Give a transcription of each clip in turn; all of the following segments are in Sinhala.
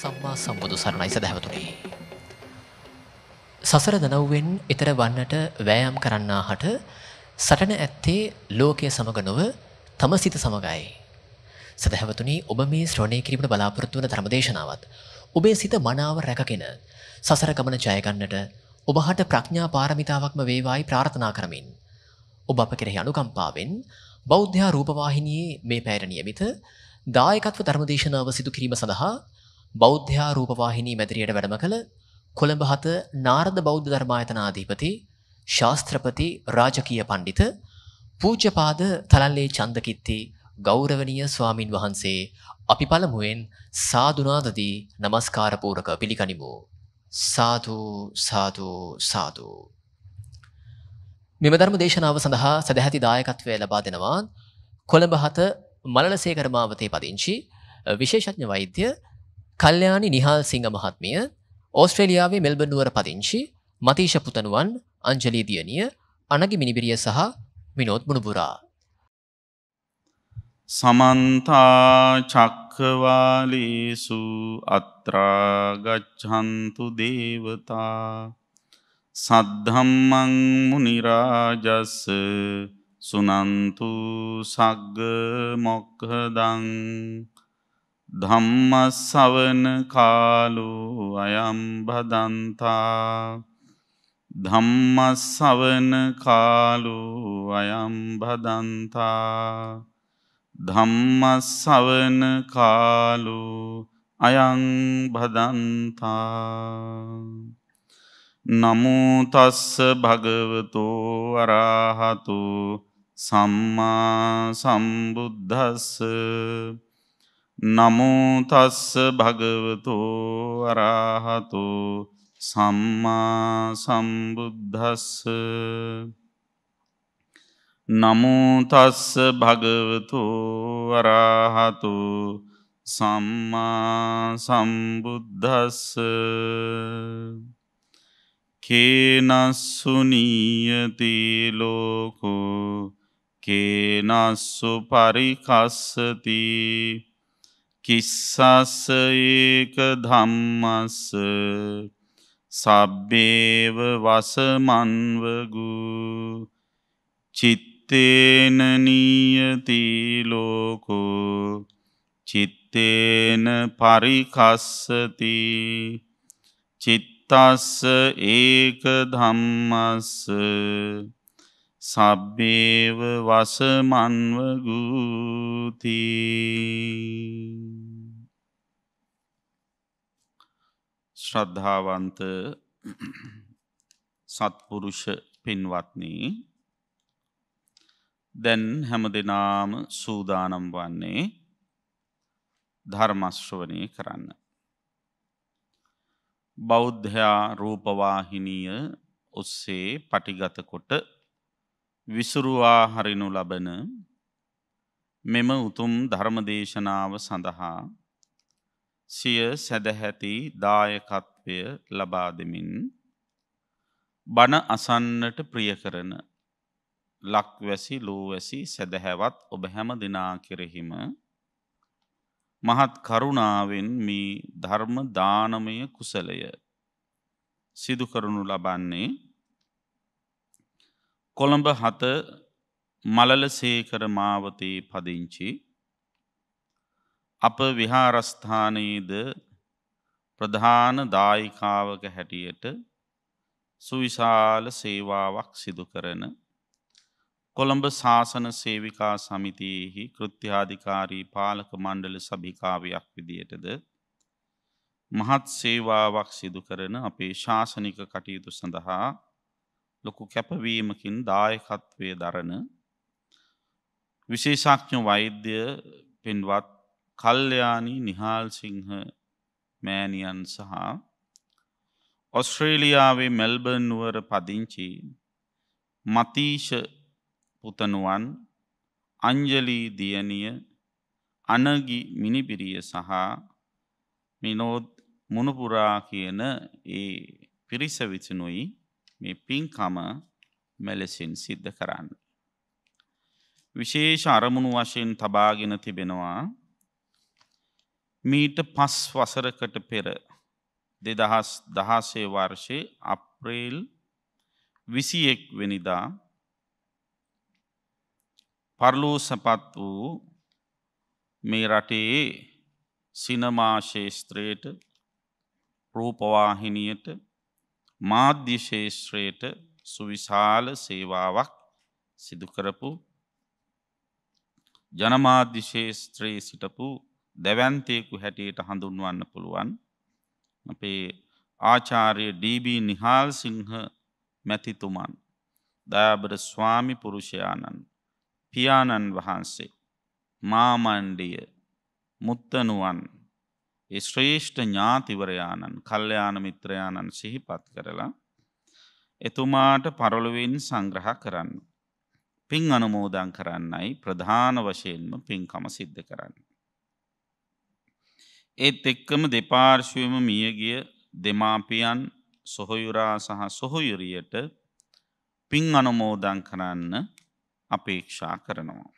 සම්මා සම්බුදු සරණයි සදහැවතුනි. සසර දනව්වෙන් ඊතර වන්නට වෑයම් කරන්නාහට සටන ඇත්තේ ලෝකය සමග නොව තම සිත සමගයි. සදහැවතුනි ඔබ මේ ශ්‍රවණය කිරීමට බලාපොරොත්තු වන ධර්මදේශනාවත් ඔබේ සිත මනාව රැකගෙන සසර ගමන ජය ගන්නට ඔබහට ප්‍රඥා පාරමිතාවක්ම වේවායි ප්‍රාර්ථනා කරමින් ඔබ අප කෙරෙහි අනුකම්පාවෙන් බෞද්ධ රූපවාහිනියේ මේ පැයට නියමිත දායකත්ව ධර්මදේශනාව සිදු කිරීම සඳහා බෞද්ධයා රූපවාහිනී මැදිරියට වැඩම කළ කොළඹ හත නාරද බෞද්ධ ධර්මායතනාධීපති ශාස්ත්‍රපති රාජකීය පණ්ඩිත පූජ්‍යපාද තලල්ලේ චන්දකිත්ති ගෞරවනීය ස්වාමින් වහන්සේ අපි පළමුවෙන් සාදුනාදදී নমස්කාරපූරක පිළිගනිමු සාදු සාදු සාදු මෙම ධර්ම දේශනාව සඳහා සදැහැති දායකත්වය ලබා දෙනවා කොළඹ හත මලලසේකර මාවතේ පදිංචි විශේෂඥ වෛද්‍ය කල්්‍යයානි නිහාල් සිංහ මහත්මිය ඕස්ට්‍රේලියාවේ මෙල්බනුවර පදිංචි මතීශ පුතනුවන් අංජලී දියනිය අනගි මිනිබිරිය සහ මිනෝත් මුණපුරා. සමන්තා චක්කවාලේසු අත්‍රාගච්ඡන්තු දේවතා සද්ධම්මං මුනිරාජස්ස සුනන්තු සග්ග මොක්හදං ධම්මස්සවන කාලෝ අයම් භදන්තා ධම්මස්සවන කාලෝ අයම් භදන්තා ධම්මස්සවන කාලෝ අයං භදන්තා නමුතස්ස භගවතෝ අරාහතු සම්මා සම්බුද්ධස්ස නමුතස්ස භගවතු අරහතු සම්මා සම්බුද්ධස්ස නමුතස්ස භගවතු අරහතු සම්මා සම්බුද්ධස්ස කේනස්සුනීයති ලෝකෝ කේනස්සු පරිකස්සතිී කිස්සස්ස ඒක ධම්මස්ස සබ්බේව වසමන්වගු චිත්තේනනීයති ලෝකෝ චිත්තේන පරිකස්සති චිත්තස්ස ඒක ධම්මස්ස සබ්බේව වසමන්ව ගූති ශ්‍රද්ධාවන්ත සත්පුරුෂ පින්වත්නි දැන් හැම දෙනාම සූදානම් වන්නේ ධර්මශ්‍රවනය කරන්න. බෞද්ධයා රූපවාහිනීය ඔස්සේ පටිගතකොට විසුරුවා හරිනු ලබන මෙම උතුම් ධර්මදේශනාව සඳහා සිය සැදැහැති දායකත්වය ලබා දෙමින් බණ අසන්නට ප්‍රිය කරන ලක්වැසි ලෝවැසි සැදැහැවත් ඔබ හැම දෙනා කෙරෙහිම මහත් කරුණාවෙන් මේ ධර්ම දානමය කුසලය සිදු කරනු ලබන්නේ කොළඹ හත මලලසේකර මාවතේ පදිංචි අප විහාරස්ථානයේද ප්‍රධාන දායිකාවක හැටියට සුවිශාල සේවාවක් සිදු කරන කොළඹ ශාසන සේවිකා සමිතියෙහි කෘත්‍යාධිකාරී පාලක මණ්ඩල සභිකාවයක් විදියටද මහත් සේවාවක් සිදු කරන අපේ ශාසනික කටයුතු සඳහා ලොකු කැපවීමකින් දායකත්වය දරන විශේෂක්ඥ වෛද්‍ය පෙන්වත් කල්්‍යයානී නිහාල් සිංහ මෑනියන් සහ ඔස්ට්‍රේලියාවේ මෙල්බර්න් නුවර පදිංචි මතීෂ පුතනුවන් අංජලී දියණිය අනගි මිනිපිරිය සහ මිනෝත් මුණපුරා කියන ඒ පිරිස විසිනුයි මේ පින්කම මෙලෙසින් සිද්ධ කරන්න. විශේෂ අරමුණු වශයෙන් තබාගෙන තිබෙනවා මීට පස් වසරකට පෙර දෙදහස් දහසේ වර්ෂය අප්‍රේල් විසි එක් වෙනිදා පරලෝ සපත් වූ මේ රටේ සිනමා ශේස්ත්‍රයට රූපවාහිනියට මාධ්‍ය ශේෂත්‍රයට සුවිශාල සේවාවක් සිදුකරපු ජනමාධ්‍ය ශේෂත්‍රයේ සිටපු දැවැන්තයෙකු හැටියට හඳුන්වන්න පුළුවන් අපේ ආචාරය ඩීබී නිහාල් සිංහ මැතිතුමන් දයාබර ස්වාමි පුරුෂයාණන් පියාණන් වහන්සේ මාමණ්ඩිය මුත්තනුවන් ඒ ශ්‍රේෂ්ඨ ඥාතිවරයාණන් කල්්‍යයාන මිත්‍රයාණන් සිහිපත් කරලා එතුමාට පරලුවෙන් සංග්‍රහ කරන්න. පින් අනුමෝදන් කරන්නයි ප්‍රධාන වශයෙන්ම පින්කම සිද්ධ කරන්න. ඒත් එක්කම දෙපාර්ශවම මියගිය දෙමාපියන් සොහොයුරා සහ සොහොයුරියට පින් අනුමෝදන් කරන්න අපේක්ෂා කරනවා.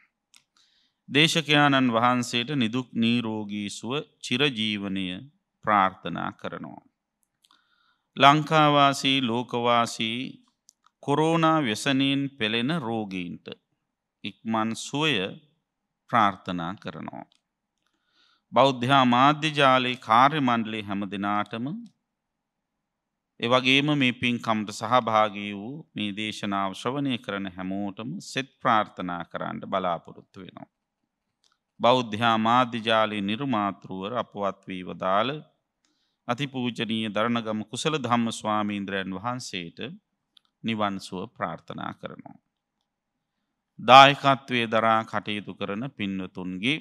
දේශකයාණන් වහන්සේට නිදුක් නීරෝගී සුව චිරජීවනය ප්‍රාර්ථනා කරනවා. ලංකාවාසී ලෝකවාසී කොරෝනා ව්‍යසනයෙන් පෙළෙන රෝගීන්ට ඉක්මන් සුවය ප්‍රාර්ථනා කරනවා. බෞද්ධා මාධ්‍යජාලයේ කාර්යමණ්ඩලේ හැම දෙනාටම එවගේම මේ පින්කම්ට සහභාගී වූ මේ දේශනාව ශ්‍රවණය කරන හැමෝටම සෙත් ප්‍රාර්ථනා කරන්න බලාපොරොත්තු වෙනවා. බෞද්ධා මාධ්‍යජාලයේ නිර්මාතෘවර අපවත්වී වදාළ අතිපූජනීය දරණගම කුසල ධම්ම ස්වාමීන්ද්‍රයන් වහන්සේට නිවන්සුව ප්‍රාර්ථනා කරනවා. දායකත්වයේ දරා කටයුතු කරන පින්වතුන්ගේ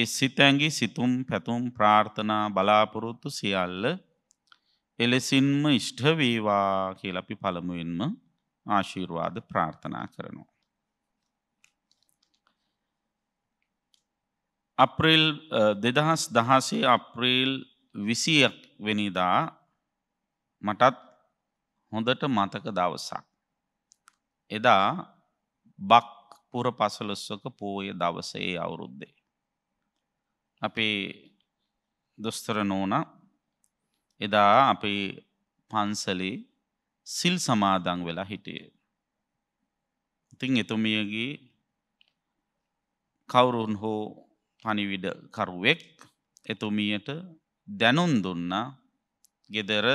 ඒ සිතැඟි සිතුම් පැතුම් ප්‍රාර්ථනා බලාපොරොත්තු සියල්ල එලෙසින්ම ඉෂ්ඨවේවා කියල අපි පළමුවෙන්ම ආශීර්වාද ප්‍රාර්ථනා කරනවා. අප්‍රේල් දෙදහස් දහසේ අප්‍රේල් විසියක් වෙනිදා මටත් හොඳට මතක දවසක්. එදා බක්පුර පසලොස්වක පෝය දවසේ අවුරුද්දේ. අපේ දොස්තර නෝන එදා අපේ පන්සලේ සිල් සමාදං වෙලා හිටිය. ඉතින් එතුමියගේ කවුරුන් හෝ පනිවිඩකරුවෙක් එතුමියට දැනුන් දුන්නා ගෙදර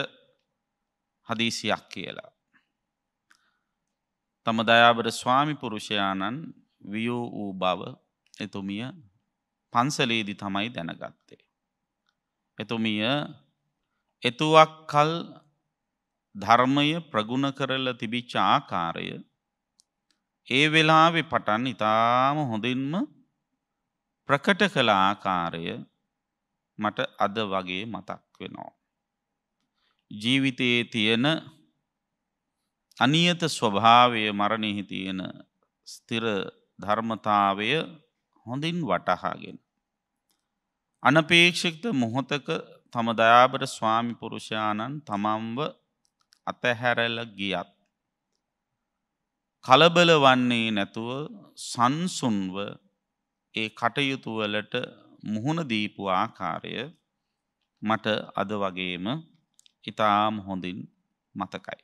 හදීසියක් කියලා. තම දයාබර ස්වාමි පුරුෂයාණන් වියෝ වූ බව එතුමිය පන්සලේදි තමයි දැනගත්තේ. එතුමිය එතුවක් කල් ධර්මය ප්‍රගුණ කරල තිබිච්ච ආකාරය ඒ වෙලාවෙ පටන් ඉතාම හොඳින්ම ප්‍රකට කළ ආකාරය මට අද වගේ මතක් වෙනවා. ජීවිතයේ තියෙන අනියත ස්වභාවය මරණෙහි තියෙන ස්තිර ධර්මතාවය හොඳින් වටහාගෙන. අනපේක්ෂිත මොහොතක තම දයාබර ස්වාමි පුරුෂාණන් තමම්ව අතහැරල ගියත්. කලබල වන්නේ නැතුව සංසුන්ව ඒ කටයුතු වලට මුහුණ දීපු ආකාරය මට අද වගේම ඉතාම හොඳින් මතකයි.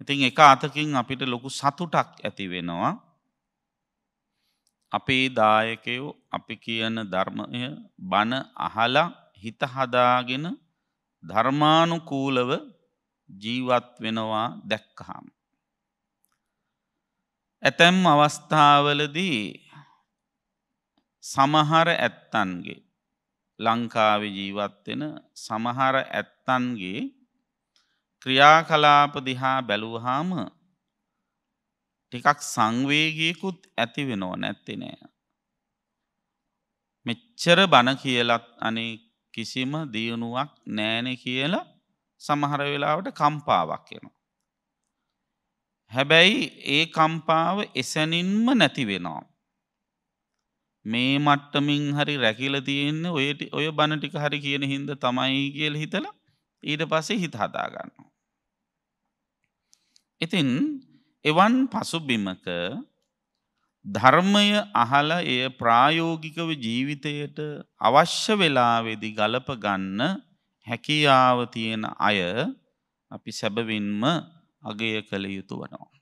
ඉතින් එක අතකින් අපිට ලොකු සතුටක් ඇති වෙනවා. අපේ දායකයෝ අපි කියන ධර්මය බණ අහලා හිත හදාගෙන ධර්මානුකූලව ජීවත් වෙනවා දැක්කහම්. ඇතැම් අවස්ථාවලදී සමහර ඇත්තන්ගේ ලංකාව ජීවත්වෙන සමහර ඇත්තන්ගේ ක්‍රියාකලාප දිහා බැලූහාම ටිකක් සංවේගයකුත් ඇති වෙනෝ නැත්ති නෑ. මෙච්චර බණ කියලත් අනේ කිසිම දියුණුවක් නෑන කියල සමහර වෙලාවට කම්පාවක් එනවා. හැබැයි ඒ කම්පාව එසැනින්ම නැති වෙනවා. මේ මට්ටමින් හරි රැකිල තියෙන්නේ ඔයට ඔය බණ ටික හරි කියන හින්ද තමයි කියල හිතල ඊට පසේ හිත හදාගන්න. ඉතින් එවන් පසුබිමක ධර්මය අහල එය ප්‍රායෝගිකව ජීවිතයට අවශ්‍ය වෙලාවෙදි ගලප ගන්න හැකියාව තියෙන අය අපි සැබවින්ම අගය කළ යුතු වනවා.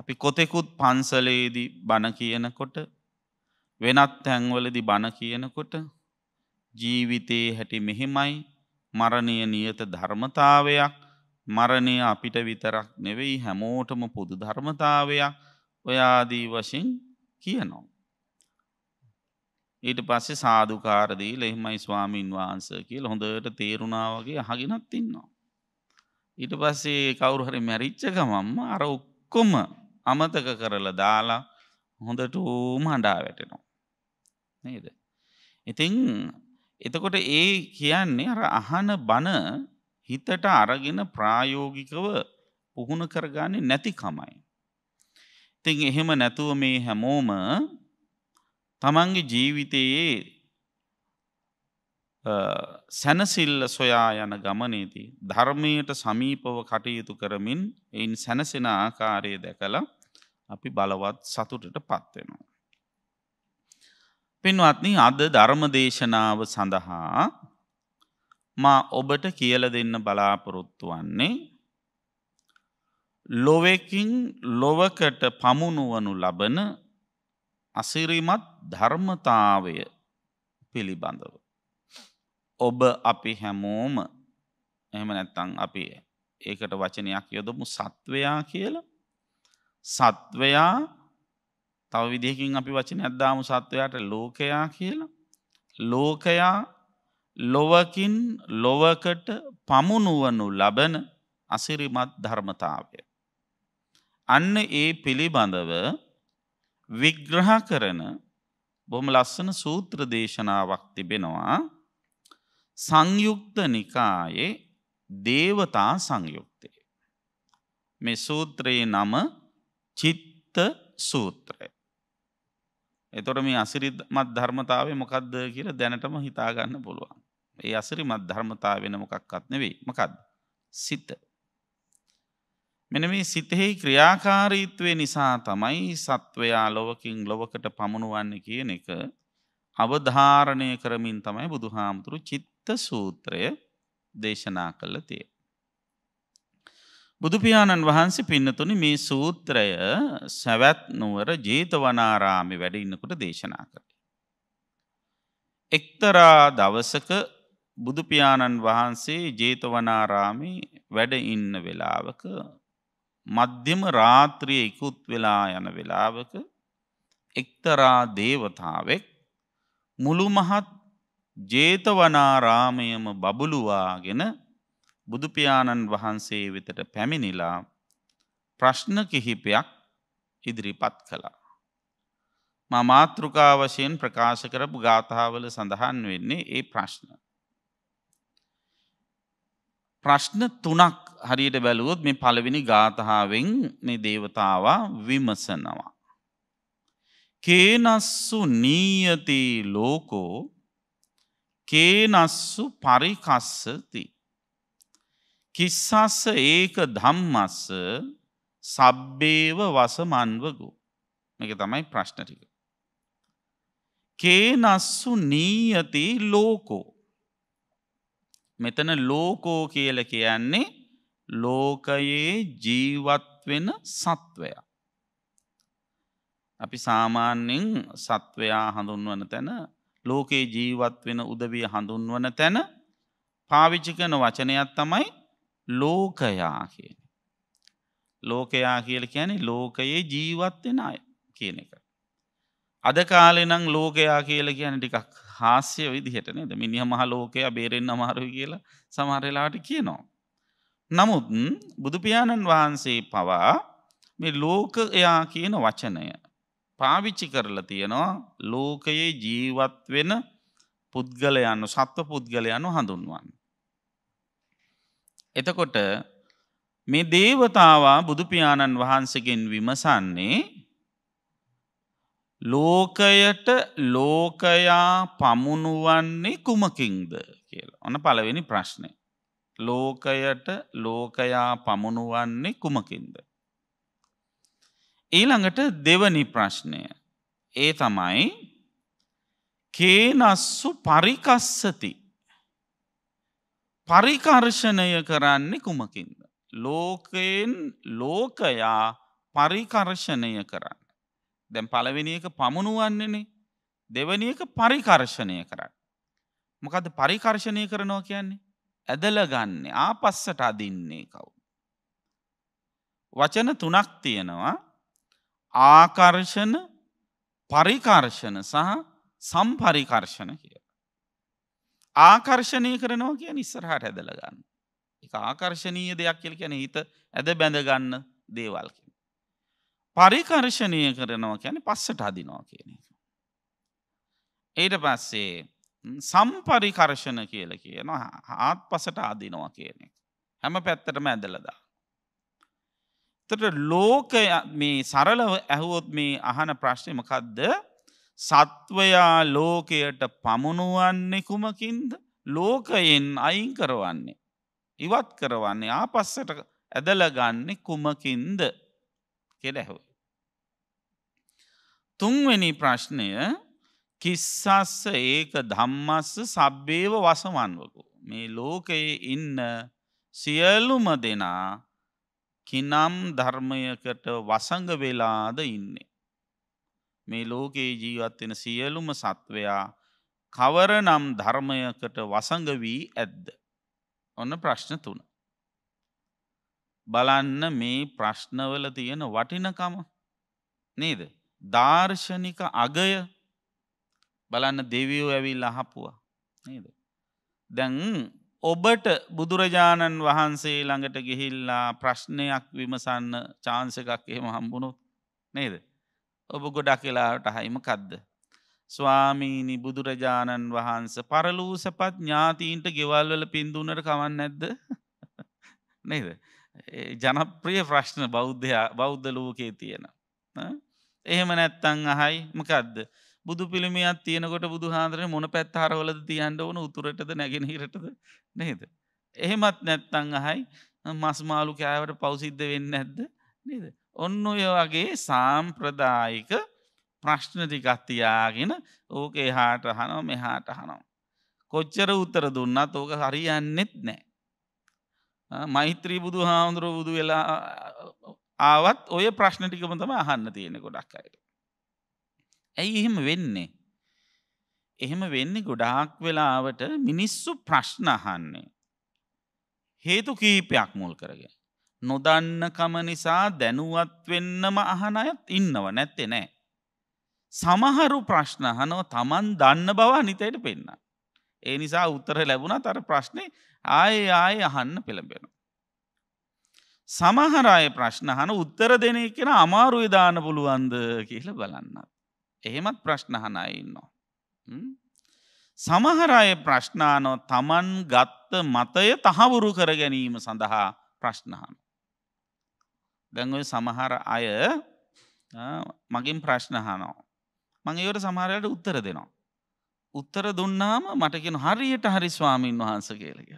අපි කොතෙකුත් පන්සලේදී බණ කියනකොට වෙනත් තැන්වලදි බණ කියනකොට ජීවිතයේ හැටි මෙහෙමයි මරණය නියත ධර්මතාවයක් මරණය අපිට විතරක් නෙවෙයි හැමෝටම පුදු ධර්මතාවයක් ඔයාදී වශයෙන් කියනවා. ඊට පස්සේ සාධකාරදී ලෙහෙමයි ස්වාමීන් වහන්ස කියල හොඳට තේරුණාවගේ හගෙනත් ඉන්නවා. ඊට පස්සේ කවුරු හරි මැරිච්චකමම්ම අර ඔක්කොම අමතක කරලා දාලා හොඳට ඌම හඬා වැටෙනවා. නේද. ඉතිං එතකොට ඒ කියන්නේ අර අහන බණ හිතට අරගෙන ප්‍රායෝගිකව පුහුණ කරගන්නේ නැතිකමයි. ඉතිං එහෙම නැතුව මේ හැමෝම තමන්ගේ ජීවිතයේ සැනසිල්ල සොයා යන ගමනේදී ධර්මයට සමීපව කටයුතු කරමින් එයින් සැනසෙන ආකාරය දැකලා අපි බලවත් සතුටට පත්වෙනවා. පින්වත්නි අද ධර්ම දේශනාව සඳහා මා ඔබට කියල දෙන්න බලාපොරොත්තු වන්නේ ලොවකින් ලොවකට පමුණුවනු ලබන අසිරිමත් ධර්මතාවය පිළිබඳව. ඔබ අපි හැමෝම එහම නැත්තං අපි ඒකට වචනයක් යොදමු සත්වයා කියලා සත්වයා තව විදිහකින් අපි වචනයක් දාමු සත්වයාට ලෝකයා කියලා. ලෝකයා ලොවකින් ලොවකට පමුණුවනු ලබන අසිරිමත් ධර්මතාවය. අන්න ඒ පිළිබඳව විග්‍රහ කරන බොම ලස්සන සූත්‍ර දේශනාවක් තිබෙනවා සංයුක්ත නිකායේ දේවතා සංයුක්තය. මේ සූත්‍රයේ නම චිත්ත සූත්‍රය. එතොට මේ අසිරිමත් ධර්මතාව මොකක්ද කියල දැනටම හිතාගන්න පුළුවන්. ඒ අසිරිමත් ධර්මතා වෙන මොකක්කත් නෙවෙයි මකක්ද සිත. මෙන මේ සිතෙහි ක්‍රියාකාරීත්වය නිසා තමයි සත්වයා ලොවකින් ලොවකට පමුණුවන්න කියන එක අවධාරණය කරමින් තමයි බුදු හාමුතුරු චිත්ත සූත්‍රය දේශනා කළ තිය. බුදුපියාණන් වහන්සේ පින්නතුනි මේ සූත්‍රය සැවැත් නුවර ජීතවනාරාමි වැඩඉන්නකුට දේශනා කට. එක්තරා දවසක බුදුපියාණන් වහන්සේ ජේතවනාරාමි වැඩ ඉන්න වෙලාවක මධ්‍යම රාත්‍රිය ඉකුත් වෙලා යන වෙලාවක එක්තරා දේවතාවෙක් මුළුමහත් ජේතවනාරාමයම බබුලුවාගෙන බුදුපියාණන් වහන්සේ වෙතට පැමිණිලා ප්‍රශ්න කිහිපයක් ඉදිරිපත් කළා. මා මාතෘකා වශයෙන් ප්‍රකාශ කරපු ගාථාවල සඳහන් වෙන්නේ ඒ ප්‍රශ්න. ප්‍රශ්න තුනක් හරියට බැලුවොත් මේ පළවෙනි ගාථාවෙන් මේ දේවතාවා විමසනවා. කේනස්සු නීයති ලෝකෝ කේනස්සු පරිකස්සති කිස්සස්ස ඒක ධම්මස්ස සබ්බේව වසමන්වගෝ මේක තමයි ප්‍රශ්න ටික. කේනස්සු නීයති ලෝකෝ මෙතන ලෝකෝ කියල කියන්නේ ලෝකයේ ජීවත් වෙන සත්වයා. අපි සාමාන්‍යෙන් සත්වයා හඳුන්වන තැන ලෝකයේ ජීවත් වෙන උදවිය හඳුන්වන තැන පාවිච්චි කරන වචනයක් තමයි ලෝකයා කියන. ලෝකයා කියල කියන්නේ ලෝකයේ ජීවත්වෙන අය කියන එක. අද කාලෙනම් ලෝකයා කියල කියන ටිකක් හාස්‍ය විදිහට නේද මිනිහ මහ ලෝකයා බේරෙන් අමාරු කියලා සමහරලාට කියනවා. නමුත් බුදුපාණන් වහන්සේ පවා මේ ලෝකයා කියන වචනය පාවිච්චි කරලා තියෙනවා ලෝකයේ ජීවත් වෙන පුද්ගලයන්න සත්ව පුද්ගලයන්නු හඳුන්වන්න. එතකොට මේ දේවතාවා බුදුපියාණන් වහන්සගෙන් විමසන්නේ ලෝකයට ලෝකයා පමුණුවන්නේ කුමකින්ද කියලා. ඔන පළවෙනි ප්‍රශ්නය. ලෝකයට ලෝකයා පමුණුවන්නේ කුමකින්ද. ඊළඟට දෙවනි ප්‍රශ්නය. ඒ තමයි කේනස්සු පරිකස්සති පරිකර්ෂණය කරන්නේ කුමකින්ද. ලෝකයෙන් ලෝකයා පරිකර්ෂණය කරන්න. දැන් පළවෙනික පමණුවන්නේනේ දෙවනික පරිකර්ෂණය කරන්න. මොකද පරිකර්ෂණය කරනවා කියන්නේ. ඇදල ගන්නේ ආපස්සට අදින්නේ කවු. වචන තුනක් තියෙනවා ආකර්ෂණ පරිකර්ෂණ සහ සම්පරිකර්ෂණ කිය. ආකර්ෂණය කරනවා කිය නිස්සරහට ඇදලගන්න. එක ආකර්ශණීය දෙයක් කියල කියන හිත ඇද බැඳගන්න දේවල්කි. පරිකර්ශණය කරනවා කියන පස්සට අදිනවා කියන එක. ඊට පස්සේ සම්පරිකර්ශණ කියල කියන හාත් පසට අදිනවා කියන එක. හැම පැත්තටම ඇදලදා. තට ලෝක මේ සරලව ඇහුවොත් මේ අහන ප්‍රශ්නමකක්ද සත්වයා ලෝකයට පමුණුවන්නේ කුමකින්ද ලෝකයෙන් අයින් කරවන්නේ. ඉවත් කරවන්නේ ආපස්සට ඇදලගන්නේ කුමකින්ද කෙරැහුව. තුන්වෙනි ප්‍රශ්නය කිස්සස්ස ඒක ධම්මස්ස සබ්බේව වසමන්වකු. මේ ලෝකයේ ඉන්න සියලුම දෙනා කිනම් ධර්මයකට වසඟ වෙලාද ඉන්නේ. මේ ලෝකයේ ජීවත්වෙන සියලුම සත්වයා කවර නම් ධර්මයකට වසඟ වී ඇද්ද. ඔන්න ප්‍රශ්න තුන. බලන්න මේ ප්‍රශ්නවල තියෙන වටිනකම නේද. ධාර්ශනික අගය බලන්න දෙවියෝ ඇවිල් අහපුවා නේද. දැන් ඔබට බුදුරජාණන් වහන්සේ ළඟට ගිහිල්ලා ප්‍රශ්නයක් විමසන්න චාන්සකක් එහෙම හම්බුණොත් නේද. ඔබ ගොඩක් කලාට හයිමකක්ද. ස්වාමීනි බුදුරජාණන් වහන්ස පරලූ සපත් ඥාතීන්ට ගෙවල්වල පින්දුනට කවන්න නැද්ද නේද. ජනප්‍රිය ප්‍රශ්න බෞද්ධයා බෞද්ධ ලෝකයේ තියෙන. එහෙම නැත්තං අහයි මකක්ද. බුදු පිළිමියත් තියනකොට බුදුහාන්දර මොන පැත් හරවලද තියන්ට ඕන උතුරටද නැගෙන හිරටද නේද. එහෙමත් නැත්තං අහයි මස්මාලු කෑවට පවසිද්ධ වෙන්න ඇද්ද නේද ඔන්න ඔය වගේ සාම්ප්‍රදායික ප්‍රශ්න ටිකත්තියාගෙන ඕක එහාට හනෝ මෙහාට හනෝ. කොච්චර උත්තර දුන්නත් ඕක හරියන්නෙත් නෑ. මෛත්‍රී බුදු හාමුදුරුව බුදු වෙලා ආවත් ඔය ප්‍රශ්න ටිකම තම අහන්න තියෙන ගොඩක් අයට. ඇයි එහෙම වෙන්නේ. එහෙම වෙන්නේ ගොඩාක් වෙලාවට මිනිස්සු ප්‍රශ්න අහන්නේ. හේතු කීපයක් මුල් කරගෙන. නොදන්නකම නිසා දැනුවත් වෙන්නම අහන අයත් ඉන්නව නැත්තේ නෑ. සමහරු ප්‍රශ්න අහනව තමන් දන්න බව අනිතයට පෙන්න. ඒ නිසා උත්තර ලැබුණා තර ප්‍රශ්නේ ආය ආය අහන්න පෙළඹෙන. සමහර අය ප්‍රශ්න හන උත්තර දෙන කෙන අමාරුයි දාන පුළුවන්ද කියල බලන්න. එහෙමත් ප්‍රශ්න හනයි ඉන්නවා. සමහර අය ප්‍රශ්නානෝ තමන් ගත්ත මතය තහවුරු කර ගැනීම සඳහා ප්‍රශ්නහනු. දැඟව සමහර අය මගින් ප්‍රශ්නහනෝ. මං ඒවට සමහරයට උත්තර දෙනවා. උත්තර දුන්නාම මටකෙන හරියට හරි ස්වාමීන් වහන්ස කියලක.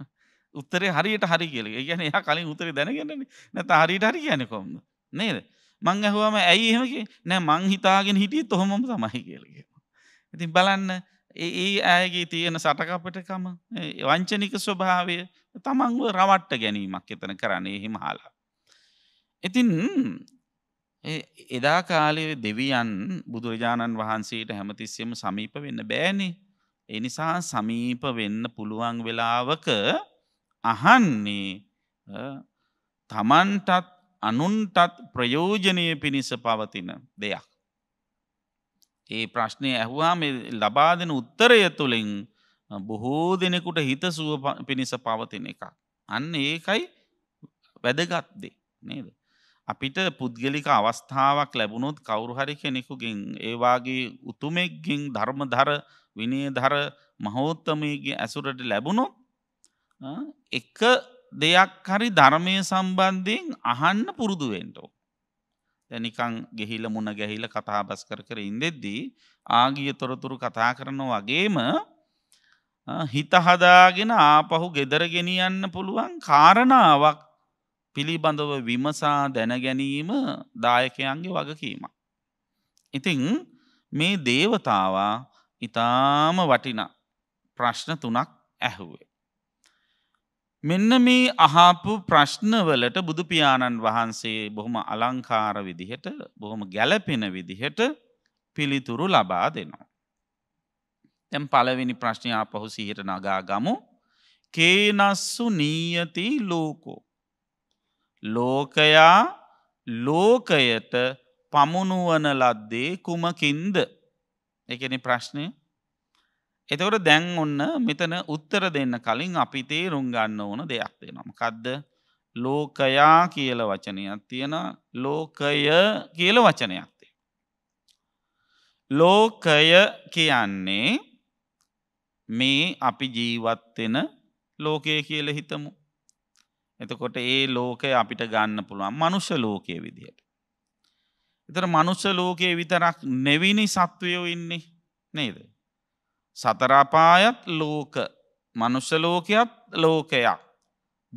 උත්තරේ හරියට හරි කියල ගැන එහ කලින් උතර දැනගෙනන නැත හරිට හරි කියන කොම්ද නේද. මං ඇහුවම ඇයි එහෙමකි නෑ මං හිතාගෙන හිටිය තොහොම සමහි කියලක. ඉතින් බලන්න ඒ ඇයගේ තියෙන සටකපටකම වංචනික ස්වභාවය තමන්ව රවට්ට ගැනීමක් එතන කරන්නේ හිම හාලා. ඉතින් එදා කාලයේ දෙවියන් බුදුරජාණන් වහන්සේට හැමතිස්සෙම සමීප වෙන්න බෑනේ. ඒ නිසා සමීප වෙන්න පුළුවන් වෙලාවක අහන්නේ තමන්ටත් අනුන්ටත් ප්‍රයෝජනය පිණිස පවතින දෙයක්. ඒ ප්‍රශ්නය ඇහුවා ලබා දෙන උත්තරය තුළින් බොහෝ දෙනෙකුට හිත සුව පිණිස පවතින එකක්. අන්න ඒකයි වැදගත්දේ නේද. අපිට පුද්ගලික අවස්ථාවක් ලැබුණොත් කවුරුහරි කෙනෙකුගෙන් ඒවාගේ උතුමෙක්ගෙන් ධර්ම ධර විනය ධර මහෝත්තමයගේ ඇසුරට ලැබුණො එක දෙයක් හරි ධර්මය සම්බන්ධයෙන් අහන්න පුරුදුුවෙන්ටෝ. තැනිකං ගෙහිල මුණ ගැහිල කතා බස් කර කර ඉන්දෙද්දී ආගිය තොරතුරු කතා කරන වගේම හිතහදාගෙන ආපහු ගෙදර ගෙනියන්න පුළුවන් කාරණාවක් පිළිබඳව විමසා දැනගැනීම දායකයන්ගේ වගකීම. ඉතිං මේ දේවතාවා ඉතාම වටින ප්‍රශ්න තුනක් ඇහුවේ. මෙන්න මේ අහාපු ප්‍රශ්නවලට බුදුපියාණන් වහන්සේ බොහොම අලංකාර විදිහට බොහොම ගැලපෙන විදිහට පිළිතුරු ලබා දෙනවා. තැම් පලවෙනි ප්‍රශ්නයා පහු සිහිට නගා ගමු කේනස්සු නීයති ලෝකෝ ලෝකයා ලෝකයට පමුණුවන ලද්දේ කුමකින්ද එකන ප්‍රශ්නය එතවට දැන් ඔන්න මෙතන උත්තර දෙන්න කලින් අපි තේරුම් ගන්න ඕන දෙයක් දෙනම් කදද ලෝකයා කියල වචනයක් තියෙන ලෝකය කියල වචනයක් තිය. ලෝකය කියන්නේ මේ අපි ජීවත්වෙන ලෝකය කියල හිතමු එතකොට ඒ ලෝකය අපිට ගන්න පුළුවන් මනුෂ්‍ය ලෝකයේ විදිහට. එතර මනුෂ්‍ය ලෝකයේ විතරක් නෙවිනි සත්වයෝ ඉන්නේ නේද. සතරාපායත් ලෝක මනුෂ්‍ය ලෝකයත් ලෝකයක්.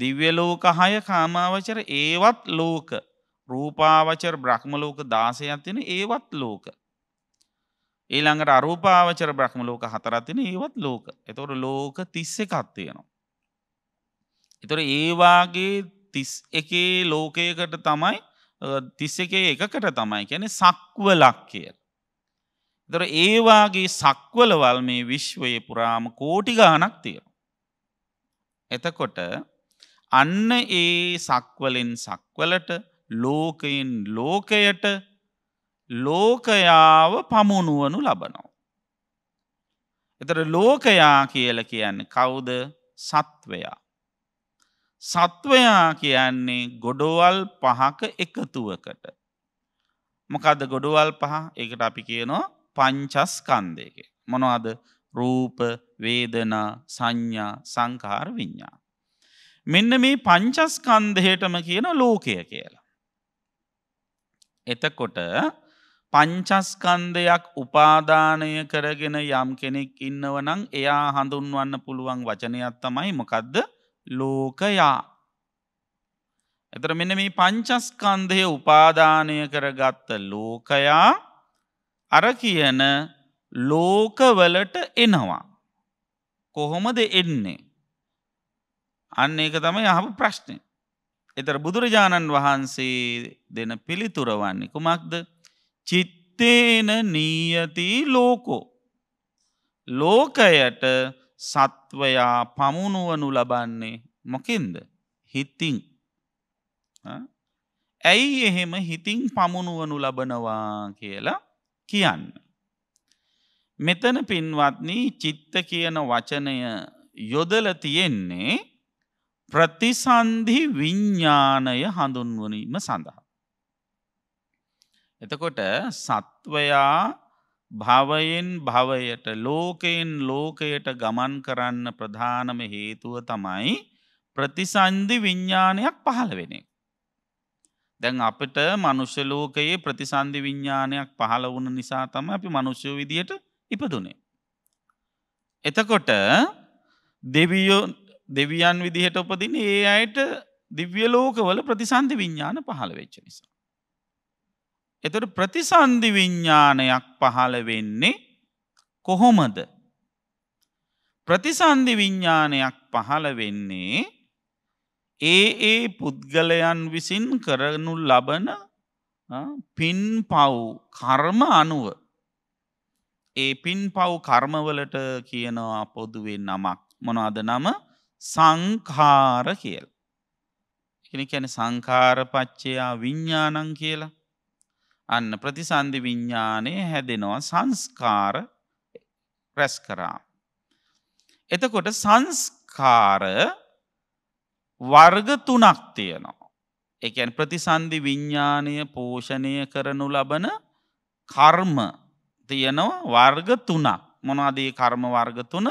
දිව්‍ය ලෝක හය කාමාවචර ඒවත් ලෝක රූපාවචර බ්‍රහ්මලෝක දාසයක්තින ඒවත් ලෝක. ඊළඟට අරූපාවචර බ්‍රහ්මලෝක හතරත්තින ඒවත් ලෝක එතොට ලෝක තිස්ස එකත්තියනවා. එතොර ඒවාගේ තිස් එකේ ලෝකයකට තමයි තිස් එකේ එකකට තමයි කියැන සක්වලක් කියල. දොර ඒවාගේ සක්වලවල් මේ විශ්වයේ පුරාම කෝටිගානක් තිය. එතකොට අන්න ඒ සක්වලෙන් සක්වලට ලෝකයෙන් ලෝකයට ලෝකයාව පමුණුවනු ලබනෝ. එතට ලෝකයා කියල කියන්නේ කවුද සත්වයා. සත්වයා කියන්නේ ගොඩෝවල් පහක එකතුවකට. මොකද ගොඩුවල් පහ එකට අපි කියනවා පංචස් කන්දයක. මොනවාද රූප වේදනා සංඥා සංකාර විඤ්ඥා. මෙන්න මේ පංචස්කන්දහටම කියන ලෝකය කියලා. එතකොට පංචස්කන්දයක් උපාධානය කරගෙන යම් කෙනෙක් ඉන්නවනං එයා හඳුන්වන්න පුළුවන් වචනයක් තමයි මොකක්ද ලෝකයා. එතර මෙන මේ පංචස්කන්දය උපාදානය කරගත්ත ලෝකයා අර කියන ලෝකවලට එනවා. කොහොමද එන්නේ. අන්න ඒක තමයි යහපු ප්‍රශ්නය. එතර බුදුරජාණන් වහන්සේ දෙන පිළිතුර වන්නේ කුමක්ද චිත්තේන නීයති ලෝකෝ. ලෝකයට සත්වයා පමුණුවනු ලබන්නේ මොකෙන්ද හිත්තිං ඇයි එහෙම හිතින් පමුණුවනු ලබනවා කියලා කියන්න. මෙතන පින්වත්නී චිත්ත කියන වචනය යොදල තියෙන්නේ ප්‍රතිසන්ධි විඤ්ඥානය හඳුන්වනීම සඳහා. එතකොට සත්වයා භවයෙන් භවයට ලෝකයෙන් ලෝකයට ගමන් කරන්න ප්‍රධානම හේතුව තමයි ප්‍රතිසන්ධි විඤ්ඥානයක් පහළ වෙනෙක්. දැන් අපට මනුෂ්‍යලෝකයේ ප්‍රතිසන්ධි විඤ්ඥානයක් පහළ වුණ නිසා තම අපි මනුෂ්‍යය විදියට ඉපදුනේ. එතකොට දෙවියෝ දෙවියන් විදිහට උපදින ඒ අයට දිව්‍ය ලෝකවල ප්‍රතිසන්ධි විඤ්ඥාන පහළ වෙච්ච නිසා. එතට ප්‍රතිසන්ධි විඤ්ඥානයක් පහළ වෙන්නේ කොහොමද. ප්‍රතිසන්ධි විඤ්ඥානයක් පහළ වෙන්නේ ඒ ඒ පුද්ගලයන් විසින් කරනු ලබන පින් පව් කර්ම අනුව. ඒ පින් පව් කර්මවලට කියනවා පොදුවෙන් නමක් මොනවාද නම සංකාර කියල්. කෙන කැන සංකාරපච්චයා විඤ්ඥානං කියලා. අන්න ප්‍රතිසන්ධි විඤ්ඥානය හැදෙනවා සංස්කාර රැස් කරා. එතකොට සංස්කාර වර්ග තුනක් තියනවා. එකන් ප්‍රතිසන්ධි විඤ්ඥානය පෝෂණය කරනු ලබන කර්ම තියනවා වර්ග තුනක් මොනවාදී කර්ම වර්ග තුන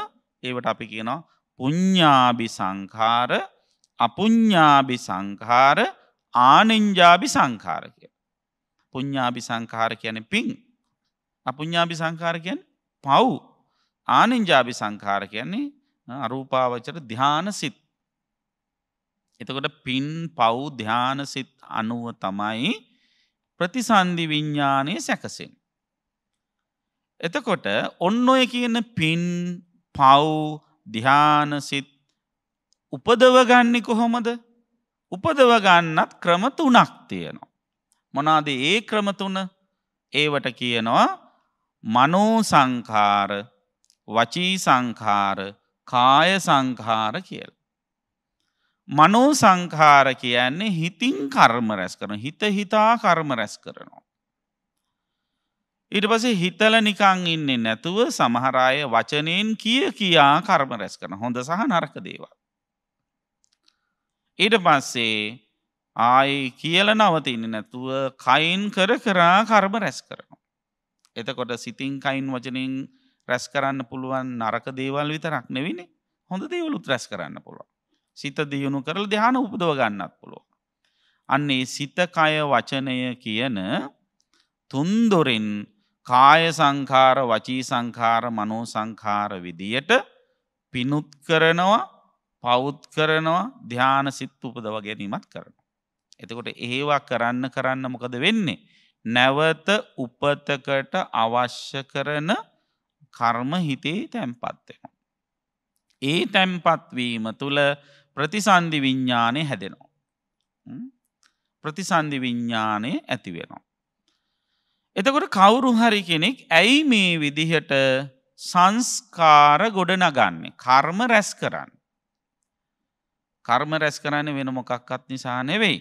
ඒවට අපි කියනවා පුඤ්ඥාබි සංකාර අපුඤ්ඥාබි සංකාර ආනෙන්ජාබි සංකාර කිය. පුඤ්ඥාබි සංකාර කියන පින්. අපඥාබි සංකාරකයන් පව් ආනෙන්ජාබි සංකාර කියන්නේ අරූපාවචර ධ්‍යාන සිත්. එතකොට පින් පව් ධ්‍යාන සිත් අනුව තමයි ප්‍රතිසන්ධි විඤ්ඥානය සැකසෙන්. එතකොට ඔන්න ඔය කියන පින් පව් දිහානසිත් උපදවගන්නේ කොහොමද උපදවගන්නත් ක්‍රම තුනක් තියෙනවා. මොනාද ඒ ක්‍රම තුන ඒවට කියනවා මනෝ සංඛාර වචී සංඛාර කාය සංඛාර කියල. මනෝ සංඛාර කියන්නේ හිතින් කර්ම රැස් කරන හිත හිතා කර්ම රැස් කරනවා. ඉට පසේ හිතල නිකං ඉන්නේ නැතුව සමහරාය වචනයෙන් කිය කියා කර්ම රැස් කරන හොඳ සහ නරක දේවා. ඉඩ පස්සේ ආයි කියල නවතින්න නැතුව කයින් කර කරා කර්ම රැස් කරනවා. එතකොට සිතින් කයින් වචනින් රැස් කරන්න පුළුවන් නරක දේවල් විතරක් නෙවිනේ හොඳ දේවලුත් රැස් කරන්න පුළුවන්. සිත දියුණු කරල දෙහාන උපදව ගන්නත් පුළුව. අන්නේ සිතකය වචනය කියන තුන්දොරින් කාය සංකාර වචී සංකාර මනෝ සංකාර විදියට පිනුත් කරනවා පෞද් කරනවා ධ්‍යාන සිත් උපදව ගැනීමත් කරන. එතකොට ඒවා කරන්න කරන්න මොකද වෙන්නේ. නැවත උපතකට අවශ්‍ය කරන කර්ම හිතේ තැන්පත්වෙන. ඒ තැන්පත්වීම තුළ ප්‍රතිසන්ධි විඤ්ඥානය හැදෙනවා. ප්‍රතිසන්ධි විඤ්ඥානය ඇතිවෙනවා. එතකොට කවුරු හරි කෙනෙක් ඇයි මේ විදිහට සංස්කාර ගොඩනගන්නේ කර්ම රැස් කරන්න. කර්ම රැස් කරන්න වෙන මොකක්කත් නිසා නෙවෙයි.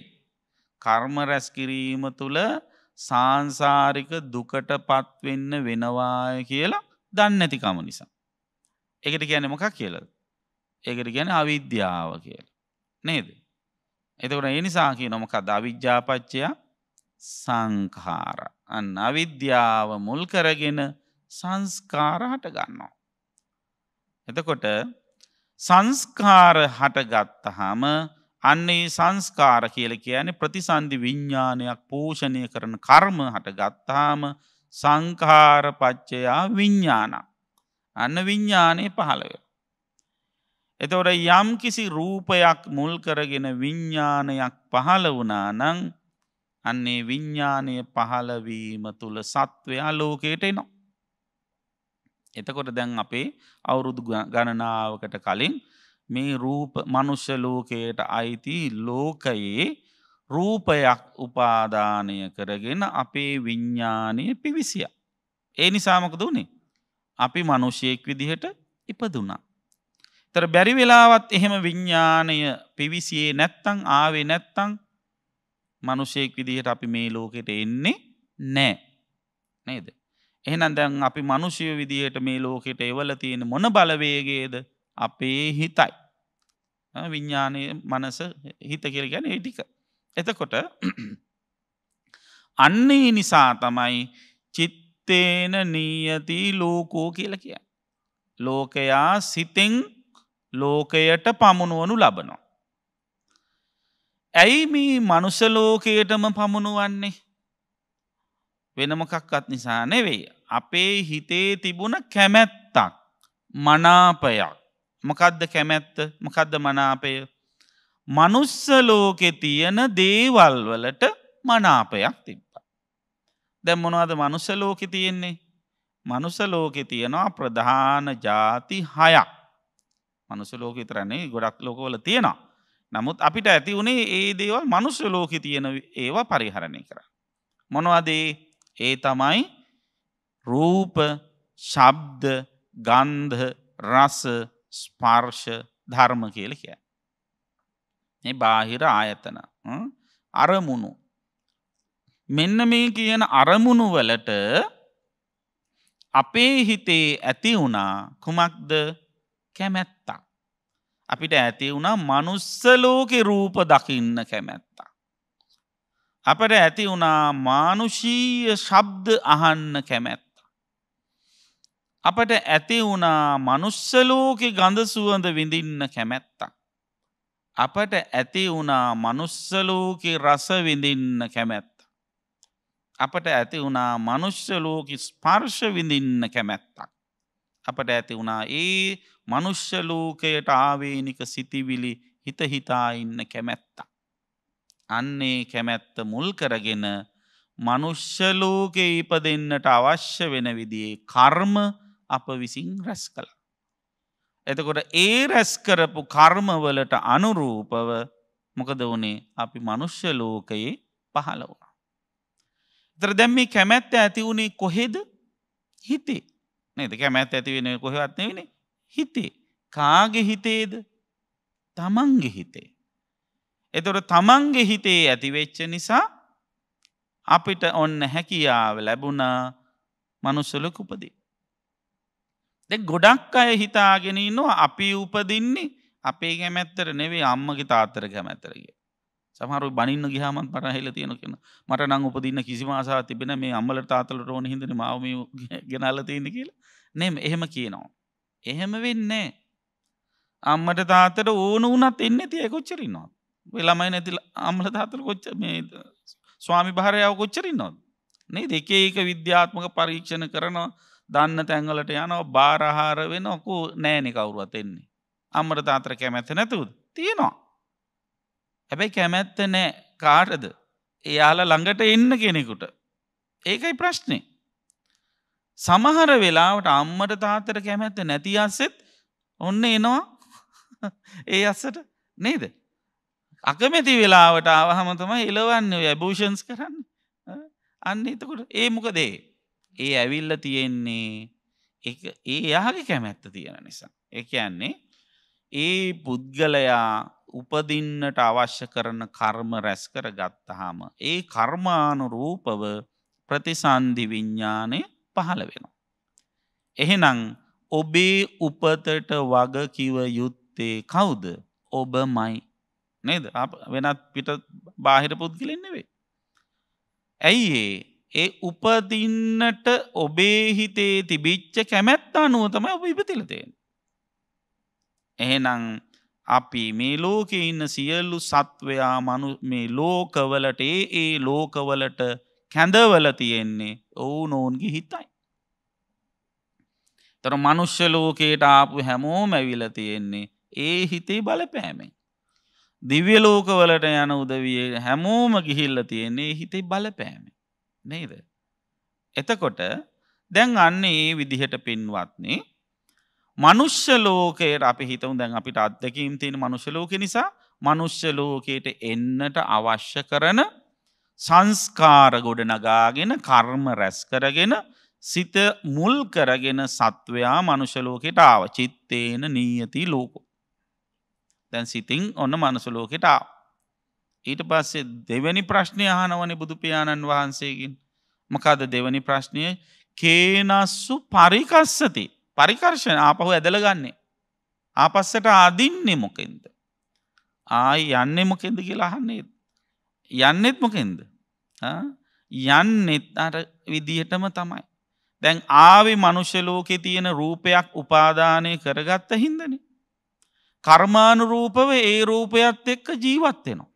කර්ම රැස්කිරීම තුළ සාංසාරික දුකට පත්වෙන්න වෙනවා කියලා දන්න ඇතිකම නිසා. එකට කියන මොකක් කියලද. ඒකට ගැන අවිද්‍යාව කියල. නේද. එතකට ඒ නිසා කිය නොමක දවිද්‍යාපච්චයා සංකාර. අන්න අවිද්‍යාව මුල් කරගෙන සංස්කාර හට ගන්නවා. එතකොට සංස්කාර හටගත්තහම අන්න ඒ සංස්කාර කියල කියන ප්‍රතිසන්ධි විඤ්ඥානයක් පෝෂණය කරන කර්ම හට ගත්තාම සංකාරපච්චයා විඤ්ඥාන. අන්න විඤ්ඥානය පහළව. එතවට යම් කිසි රූපයක් මුල් කරගෙන විඤ්ඥානයක් පහළ වනා නං අන්නේ විඤ්ඥානය පහළවීම තුළ සත්වයා ලෝකයට එනවා. එතකොට දැන් අපේ අවුරුදු ගණනාවකට කලින් මේ රූප මනුෂ්‍ය ලෝකයට අයිති ලෝකයේ රූපයක් උපාදානය කරගෙන අපේ විඤ්ඥානය පිවිසිය. ඒ නිසාමක දුණේ. අපි මනුෂයෙක් විදිහට ඉපදුනා. තර බැරි වෙලාවත් එහෙම විඤ්ඥානය පිවිසියේ නැත්තං ආවේ නැත්තං මනුෂයෙක් විදිහට අපි මේ ලෝකෙට එන්නේ නෑ නේද. එහෙනම් දැන් අපි මනුෂය විදිහට මේ ලෝකෙට එවල තියෙන මොන බලවේගේද අපේ හිතයි. විඤ්ඥානය මනස හිත කරගැන ටික. එතකොට අන්නේ නිසා තමයි චිත්තේන නීයති ලෝකෝ කියල කිය. ලෝකයා සිතෙන් ලෝකයට පමුණුවනු ලබනවා. ඇයි මේ මනුසලෝකයටම පමුණුවන්නේ වෙනමකක්කත් නිසා නෙවෙයි. අපේ හිතේ තිබුණ කැමැත්තක් මනාපයක් මොකද්ද කැමැත්ත මොකද්ද මනාපය මනුස්ස ලෝකෙ තියෙන දේවල් වලට මනාපයක් තිබ්බා. දැම් මොනවද මනුස්ස ලෝකෙ තියෙන්නේ මනුස ලෝකෙ තියෙනවා ප්‍රධාන ජාති හයක් මනුස ලෝක තරන්නේ ගොඩක් ලෝකවල තියෙනවා. නමුත් අපිට ඇති වනේ ඒ දේවල් මනුස්ස ලෝක තියෙන ඒවා පරිහරණය කර. මොනවදේ ඒ තමයි රූප ශබ්ද ගන්ධ රස ස්පර්ශ ධර්ම කියල කිය. මේ බාහිර ආයතන අරමුණු. මෙන්න මේ කියන අරමුණු වලට අපේ හිතේ ඇති වුණා කුමක්ද කැමැත්තා. අපිට ඇති වුණා මනුස්සලෝකෙ රූප දකින්න කැමැත්තා. අපට ඇති වුණා මානුෂීය ශබ්ද අහන්න කැමැත්. අපට ඇති වුණා මනුස්සලෝකෙ ගඳ සුවඳ විඳින්න කැමැත්තක්. අපට ඇති වුණා මනුස්සලෝකෙ රස විඳින්න කැමැත්ත. අපට ඇති වුණා මනුෂ්‍යලෝකි ස්පර්ශ විඳින්න කැමැත්තක්. අපට ඇති වුණා ඒ මනුෂ්‍යලෝකයට ආවේනික සිතිවිලි හිතහිතා ඉන්න කැමැත්තා. අන්නේ කැමැත්ත මුල් කරගෙන මනුෂ්‍යලෝකෙ ඉප දෙන්නට අවශ්‍ය වෙන විදිේ කර්ම අප විසින් රැස් කළ. එතකොට ඒ රැස් කරපු කර්මවලට අනුරූපව මොකද වනේ අපි මනුෂ්‍ය ලෝකයේ පහළ වුණ. තර දැම් මේ කැමැත්ත ඇති වුණේ කොහෙද හිතේ නද කැමැත් ඇති වෙන කොහෙවත්න වෙන හිතේ කාගෙ හිතේද තමන්ගෙ හිතේ. එතොට තමන්ගෙ හිතේ ඇතිවෙච්ච නිසා අපිට ඔන්න හැකියාව ලැබුණා මනුස්සලක උපදී. දෙ ගොඩක් අය හිතාගෙන ඉන්නවා අපි උපදින්නේ අපේ කැමැත්තර නෙවේ අම්මගේ තාත්තර කැමැත්තරගේ සමහරු බනින්න ගිහමන් පරහෙල තියෙන කෙන මට නං උපදින්න කිසිමසා තිබෙන මේ අම්මල තාතලට ඕන හිදන මවම ගෙනල්ල තියන්න කියලා නෙම එහෙම කියනවා. එහෙම වෙන්නේ. අම්මට තාතට ඕන වනත් එන්න තිය කොච්චරින්නවා. වෙළමයි නැති අම්ල තාතර කොච්ච මේ ස්වාමි භාරයාව කොච්චරින්නවා. නේ දෙකේ ඒක විද්‍යාත්මක පරීක්ෂණ කරනවා දන්න තැන්වලට යනෝ බාරහාර වෙන ඔකු නෑනි කවුරුවතෙන්නේ. අම්මර තාත්‍ර කැමැත්ත නැතුවද තියෙනවා. හැබැයි කැමැත්ත නෑ කාටද එයාල ළඟට එන්න කෙනෙකුට. ඒකයි ප්‍රශ්නේ. සමහර වෙලාවට අම්මට තාත්තට කැමැත්ත නැති අස්සෙත් ඔන්න එනවා ඒ අස්සට නේද. අකමැති වෙලාවට ආවහමතම එලවන්න ඇභූෂන්ස් කරන්න අන්න එතකොට ඒ මොකදේ. ඒ ඇවිල්ල තියෙන්නේ ඒ යහගේ කැමැත්ත තියෙන නිසා. එක යන්නේ ඒ පුද්ගලයා උපදින්නට අවශ්‍ය කරන කර්ම රැස් කර ගත්තහාම. ඒ කර්මානුරූපව ප්‍රතිසන්ධි විඤ්ඥානය පහළ වෙනවා. එහෙනම් ඔබේ උපතට වගකිව යුත්තේ කවුද ඔබ මයි නේද වෙනත් පිට බාහිර පුද්ගලෙන්නෙවේ. ඇයි ඒ ඒ උපදින්නට ඔබේ හිතේ තිබිච්ච කැමැත් අනුව තමයි ඔබ ඉපතිලතයෙන්. එහෙනම් අපි මේ ලෝකෙ ඉන්න සියල්ලු සත්වයා මනු මේ ලෝකවලට ඒ ඒ ලෝකවලට කැඳවල තියෙන්නේ ඔවු නෝන්ගේ හිතයි. තර මනුෂ්‍ය ලෝකයට ආපු හැමෝම ඇවිල තියෙන්නේ ඒ හිතේ බලපෑමෙන්. දිව්‍ය ලෝකවලට යන උදවිය හැමෝම ගිහිල්ල තියෙන්නේ හිතේ බලපෑමෙන්. නේද. එතකොට දැන් අන්න ඒ විදිහට පින්වත්න්නේ මනුෂ්‍ය ලෝකයට අපි හිතව දැන් අපිට අත්දැකීම් තියෙන මනුෂ්‍යලෝක නිසා මනුෂ්‍ය ලෝකයට එන්නට අවශ්‍ය කරන සංස්කාර ගොඩ නගාගෙන කර්ම රැස් කරගෙන සිත මුල් කරගෙන සත්වයා මනුෂලෝකෙට ආව චිත්තේන නීයති ලෝකෝ. දැන් සිතින් ඔන්න මනුසලෝකෙට ආව. ඊට පස්සේ දෙවැනි ප්‍රශ්නය අහනවනේ බුදුපාණන් වහන්සේකින් මකද දෙවැනි ප්‍රශ්නය කේනස්සු පරිකස්සති පරිකර්ශණ ආපහු ඇදලගන්නේ ආපස්සට අදින්නේ මොකෙන්ද ආයි යන්නේ මොකෙන්ද කියලා අහන්නේ යන්නෙත් මොකෙන්ද යන්නෙත් අර විදිහටම තමයි දැන් ආවි මනුෂ්‍යලෝකෙ තියෙන රූපයක් උපාදානය කරගත්ත හින්දන කර්මානුරූපව ඒ රූපයත් එක්ක ජීවත්වෙනවා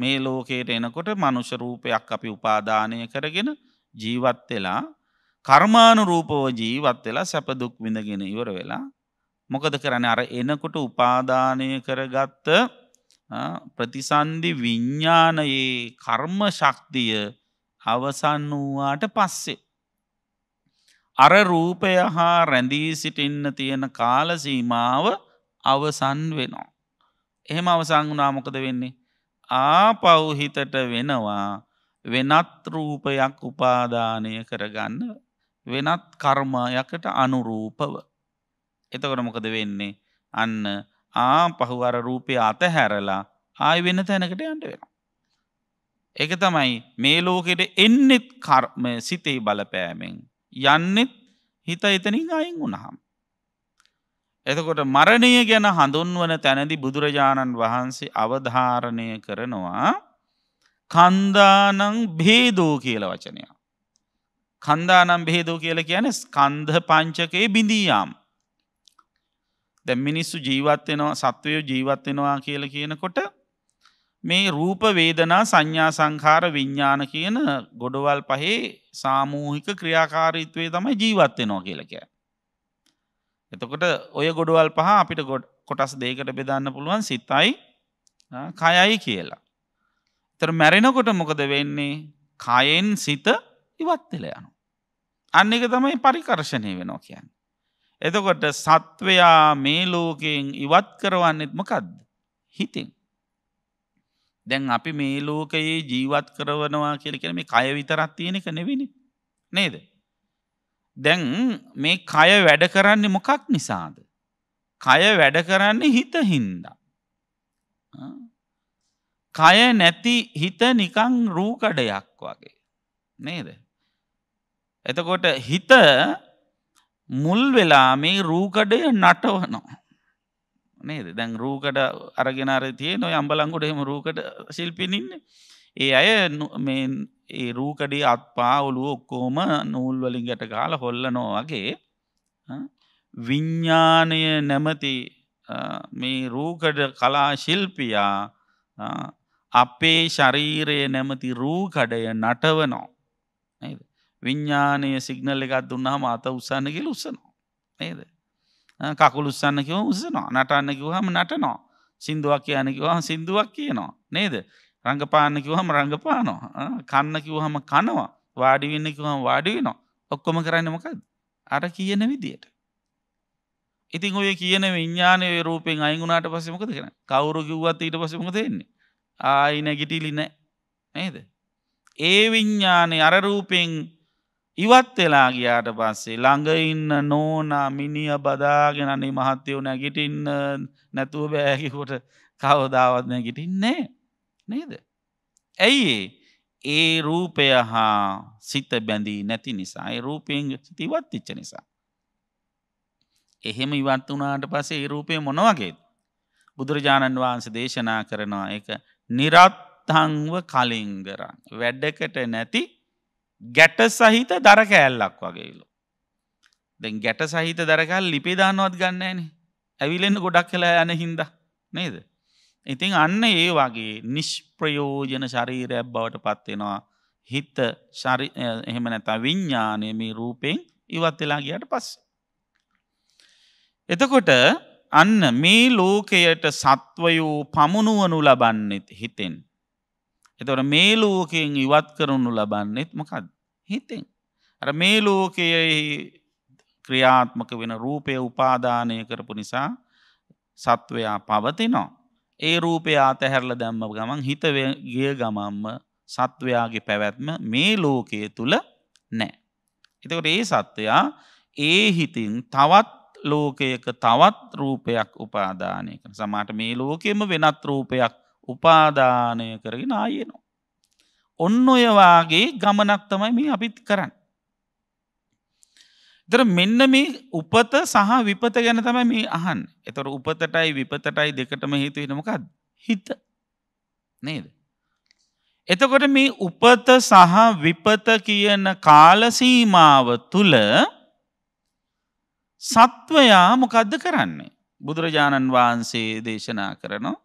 මේ ලෝකයට එනකොට මනුෂ රූපයක් අපි උපාදානය කරගෙන ජීවත් වෙලා කර්මානු රූපව ජීවත් වෙලා සැපදුක් විඳගෙන ඉවර වෙලා මොකද කරන අර එනකොට උපාදානය කරගත්ත ප්‍රතිසන්ධි විඤ්ඥානයේ කර්ම ශක්තිය අවසන් වූවාට පස්සේ. අර රූපය හා රැඳී සිටින්න තියෙන කාලසීමාව අවසන් වෙනවා. එහෙම අවසං වනාමොකද වෙන්නේ. ආපෞහිතට වෙනවා වෙනත් රූපයක් උපාදානය කරගන්න වෙනත් කර්මයකට අනුරූපව. එතකොට මොකද වෙන්නේ අන්න ආ පහුවර රූපය අත හැරලා ආය වෙන තැනකට යන්ට වෙන. එක තමයි මේ ලෝකෙට එන්නෙත් කර්මය සිතේ බලපෑමෙන් යන්නෙත් හිත එතනින් අයින් වුණහම්. එතකොට මරණය ගැන හඳුන්වන තැනදි බුදුරජාණන් වහන්සේ අවධාරණය කරනවා කන්දානං භේදෝ කියල වචනය. කන්දානම් බෙහේදෝ කියල කියන ස්කන්ධ පංචකයේ බිඳීයම්. දැ මිනිස්සු ජීවත්වෙනවා සත්වයෝ ජීවත්වෙනවා කියල කියනකොට මේ රූප වේදනා සංඥා සංකාර විඤ්ඥාන කියන ගොඩවල් පහේ සාමූහික ක්‍රියාකාරීත්වේ තමයි ජීවත්වෙනවා කියලකෑ. එතකොට ඔය ගොඩුවල් පහ අපිට ගොඩ කොටස් දේකට බෙදන්න පුළුවන් සිතයි කයයි කියලා. තර මැරෙනකොට මොකද වෙන්නේ කයෙන් සිත ඉවත්වෙල යනු. අන්න එක තමයි පරිකර්ශණය වෙනෝ කියන්න. එතකොට සත්වයා මේ ලෝකයෙන් ඉවත් කරවන්නෙත්ම කද්ද හිතින්. දැන් අපි මේ ලෝකයේ ජීවත් කරවනවා කියලකෙන මේ කය විතරත් තියෙනක නෙවිනි නේද. දැන් මේ කය වැඩ කරන්නේ මොකක් නිසාද. කය වැඩ කරන්නේ හිත හින්දා. කය නැති හිත නිකං රූකඩයක් වගේ. නේද. එතකොට හිත මුල් වෙලා මේ රූකඩය නටවනවා. නේද දැන් රූකඩ අරගෙනර තිය නො අම්බලංගොට එහෙම රූකඩ ශිල්පිනින්නේ. ඒ අය ඒ රූකඩේ අත්පා ඔලුව ඔක්කෝම නූල්වලින් ගැට කාල හොල්ල නොවගේ විඤ්ඥානය නැමති මේ රූකඩ කලා ශිල්පියා අපේ ශරීරය නැමති රූකඩය නටවනෝ විඤ්ඥානය සිගනල් එකත් දුන්නහම අත උත්සන්න කියල උසනවා නේද කකුළු උත්සන්න කිව උසනවා නටන්න කිවහම නටනෝ සිින්දුවක් කියනකිවා සිින්දුවක් කියනවා නේද රඟපාන්න කිව්හම රඟපානවා කන්න කිව්හම කනවා වාඩිවෙන්න කිවහම වාඩිවෙනවා ඔක්කොම කරන්න මොකද අර කියන විදියට ඉතින් ඔය කියන විඤ්ඥානය රූපෙන් අයිගුණට පසමකද කෙන කවුරු කිව්වත් ඊට පසමක දෙන්නේ ආයි නැගිටිලි නෑ නේද ඒ විඤ්ඥානය අරරූපෙන් ඉවත් වෙලා ගියාට පස්සේ ළඟඉන්න නෝනා මිනිිය බදාගෙනන්නේ මහත්තයෝ නැගිටින්න නැතුව බෑකිකොට කවදාවත් නැගිටින්නේ නේද. ඇයි ඒ රූපය හා සිත බැඳී නැති නිසා ඒ රූපයෙන් සිතිවත් තිච්ච නිසා. එහෙම ඉවත් වනාට පසේ ඒ රූපය මොනවගේත්. බුදුරජාණන් වහන්සේ දේශනා කරනවා එක නිරත්තංව කලින්ගර වැඩකට නැති ගැට සහිත දර කෑල්ලක් වගේලු. දැන් ගැට සහිත දරකල් ලිපේ දානවත් ගන්නෑනේ ඇවිලෙන්න ගොඩක් කලා යන හින්ද නේද ඉතින් අන්න ඒ වගේ නිෂ්ප්‍රයෝජන ශරීරයක් බවට පත්වෙනවා හිත එහෙම නැත විඤ්ඥානය මේ රූපයෙන් ඉවත් වෙලා ගියට පස්ස. එතකොට අන්න මේ ලෝකයට සත්වයෝ පමුණුවනු ලබන්නෙත් හිතෙන්. එතවට මේ ලෝකයෙන් ඉවත් කරනු ලබන්නෙත් මකද හිතෙන්. ඇ මේ ලෝකයෙහි ක්‍රියාත්මක වෙන රූපය උපාදානය කරපු නිසා සත්වයා පවතිනවා. ඒ රූපය අතහැරල දැම්ම ගමන් හිතගිය ගමම්ම සත්වයාගේ පැවැත්ම මේ ලෝකය තුළ නෑ. එතකට ඒ සත්වයා ඒ හිතින් තවත් ලෝකයක තවත් රූපයක් උපාදානය කර සමට මේ ලෝකෙම වෙනත් රූපයක් උපාදානය කරගෙන ආයනවා. ඔන්න ඔයවාගේ ගමනක් තමයි මේ අපිත් කරන්න. දර මෙන්න මේ උපත සහ විපත ගැන තම මේ අහන් එතොර උපතටයි විපතටයි දෙකටම හේතු නමකක්ද හිත නේද. එතකොට මේ උපත සහ විපත කියන කාලසීමාව තුළ සත්වයා මොකද්ද කරන්නේ. බුදුරජාණන් වහන්සේ දේශනා කරනවා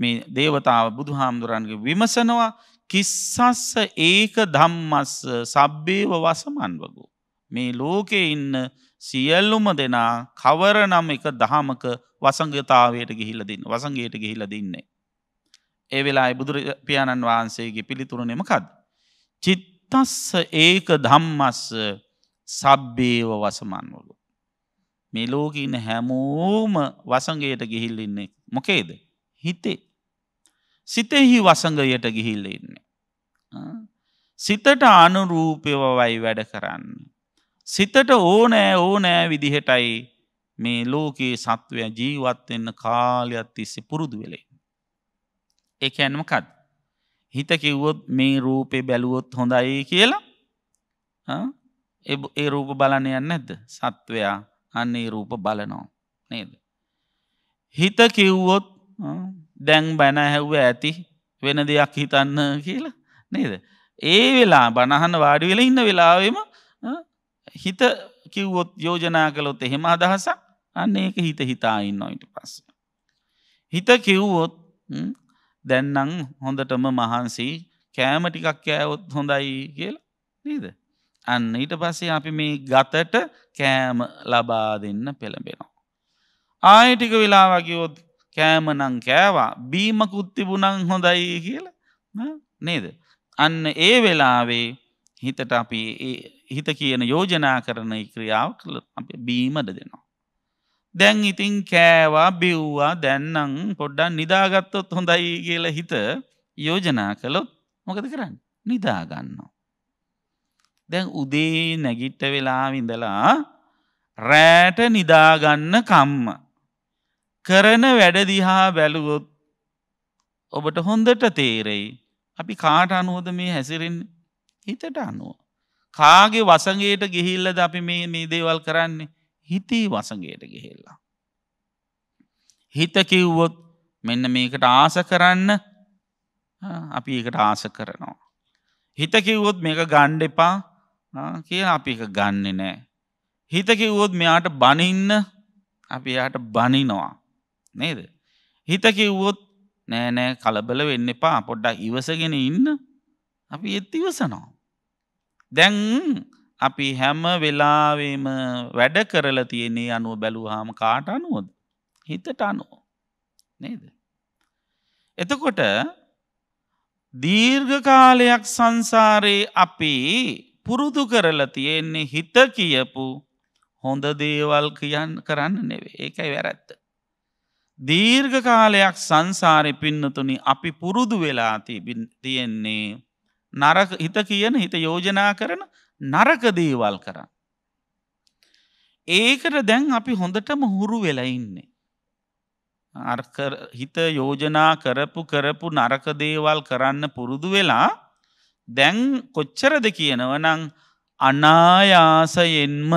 මේ දේවතාව බුදු හාමුදුරන්ගේ විමසනවා කිස්සස්ස ඒක ධම්මස් සබ්බේව වසමන් වගෝ. මේ ලෝකෙ ඉන්න සියල්ලුම දෙනා කවර නම් එක දහමක වසංගතාවයට ගිහිලදින් වසංගේයට ගිහිලදින්නේ. ඒ වෙලා බුදුරපාණන් වහන්සේගේ පිළිතුරුණෙමකද. චිත්තස්ස ඒක ධම්මස්ස සබ්බේව වසමන්වලු. මේ ලෝකඉන්න හැමෝම වසගේයට ගිහිල්ලඉන්නේ මොකේද. හිතේ. සිතෙහි වසඟයට ගිහිල්ල ඉන්නේ. සිතට අනුරූපයවවයි වැඩ කරන්න. සිතට ඕනෑ ඕනෑ විදිහටයි මේ ලෝකයේ සත්වය ජීවත්වෙන්න කාලයක් තිස්සේ පුරුදු වෙලේ. එක ඇනමකත් හිත කිව්වොත් මේ රූපේ බැලුවොත් හොඳයි කියලා ඒ රූප බලන යන්න ඇද සත්වයා අන්නේ රූප බලනෝ නේද. හිත කිව්වොත් දැන් බැන හැව්ව ඇති වෙන දෙයක් හිතන්න කියලා නේද. ඒ වෙලා බණහන්න වාඩි වෙලා ඉන්න වෙලාවීම හිත කිව්වොත් යෝජනා කළොත් එහෙම අදහසක් අන්න ඒක හිත හිතායින්න නොයිට පස්ස. හිත කිව්වොත් දැන්නං හොඳටම මහන්සි කෑම ටිකක් කෑවොත් හොඳයි කියලා නේද. අන්න ඊට පස්සේ අපි මේ ගතට කෑම ලබා දෙන්න පෙළඹෙනවා. ආයටික වෙලාවකිවොත් කෑමනං කෑවා බීමකුත් තිබුණං හොඳයි කියලා නේද. අන්න ඒ වෙලාවේ හිතට අපි හිත කියන යෝජනා කරන ක්‍රියාව කළ අප බීමට දෙනවා. දැන් ඉතින් කෑවා බිව්වා දැන්නම් පොඩ්ඩන් නිදාගත්තොත් හොඳයි කියල හිත යෝජනා කළොත් මොකද කරන්න නිදාගන්නවා. දැන් උදේ නැගිට්ට වෙලා විඳලා රෑට නිදාගන්න කම්ම. කරන වැඩදිහා බැලුවොත් ඔබට හොඳට තේරෙයි අපි කාට අනුවද මේ හැසිරෙන් හිතට අනුව. කාගේ වසගේට ගිහිල්ලද අපි මේ මේ දේවල් කරන්නේ හිතේ වසගේට ගිහිල්ලා. හිත කිව්වොත් මෙන්න මේකට ආස කරන්න අපි ඒකට ආස කරනවා. හිත කිව්වොත් මේක ගණ්ඩ එපා කියන අපි එක ගන්න නෑ. හිත කිව්වොත් මෙයාට බනින්න අපි යාට බනිනවා නේද. හිත කිව්වොත් නෑනෑ කලබල වෙන්න එපා පොඩ්ඩක් ඉවසගෙන ඉන්න අපි එත් ඉවසනවා. දැන් අපි හැම වෙලාවේම වැඩ කරලා තියෙන්නේ අනුව බැලුවාම කාට අනුවද? හිතට අනුව. නේද? එතකොට දීර්ඝ කාලයක් සංසාරේ අපි පුරුදු කරලා තියෙන්නේ හිත කියපු හොඳ දේවල් කියන්න කරන්න නෙවෙයි. ඒකයි වැරැද්ද. දීර්ඝ කාලයක් සංසාරේ පින්නතුනි අපි පුරුදු වෙලා තියෙන්නේ නරක හිත කියන හිත යෝජනා කරන නරක දේවල් කරන්න. ඒකට දැන් අපි හොඳටම හුරු වෙලා ඉන්නේ. හිත යෝජනා කරපු කරපු නරක දේවල් කරන්න පුරුදු වෙලා දැන් කොච්චරද කියනවනං අනායාසයෙන්ම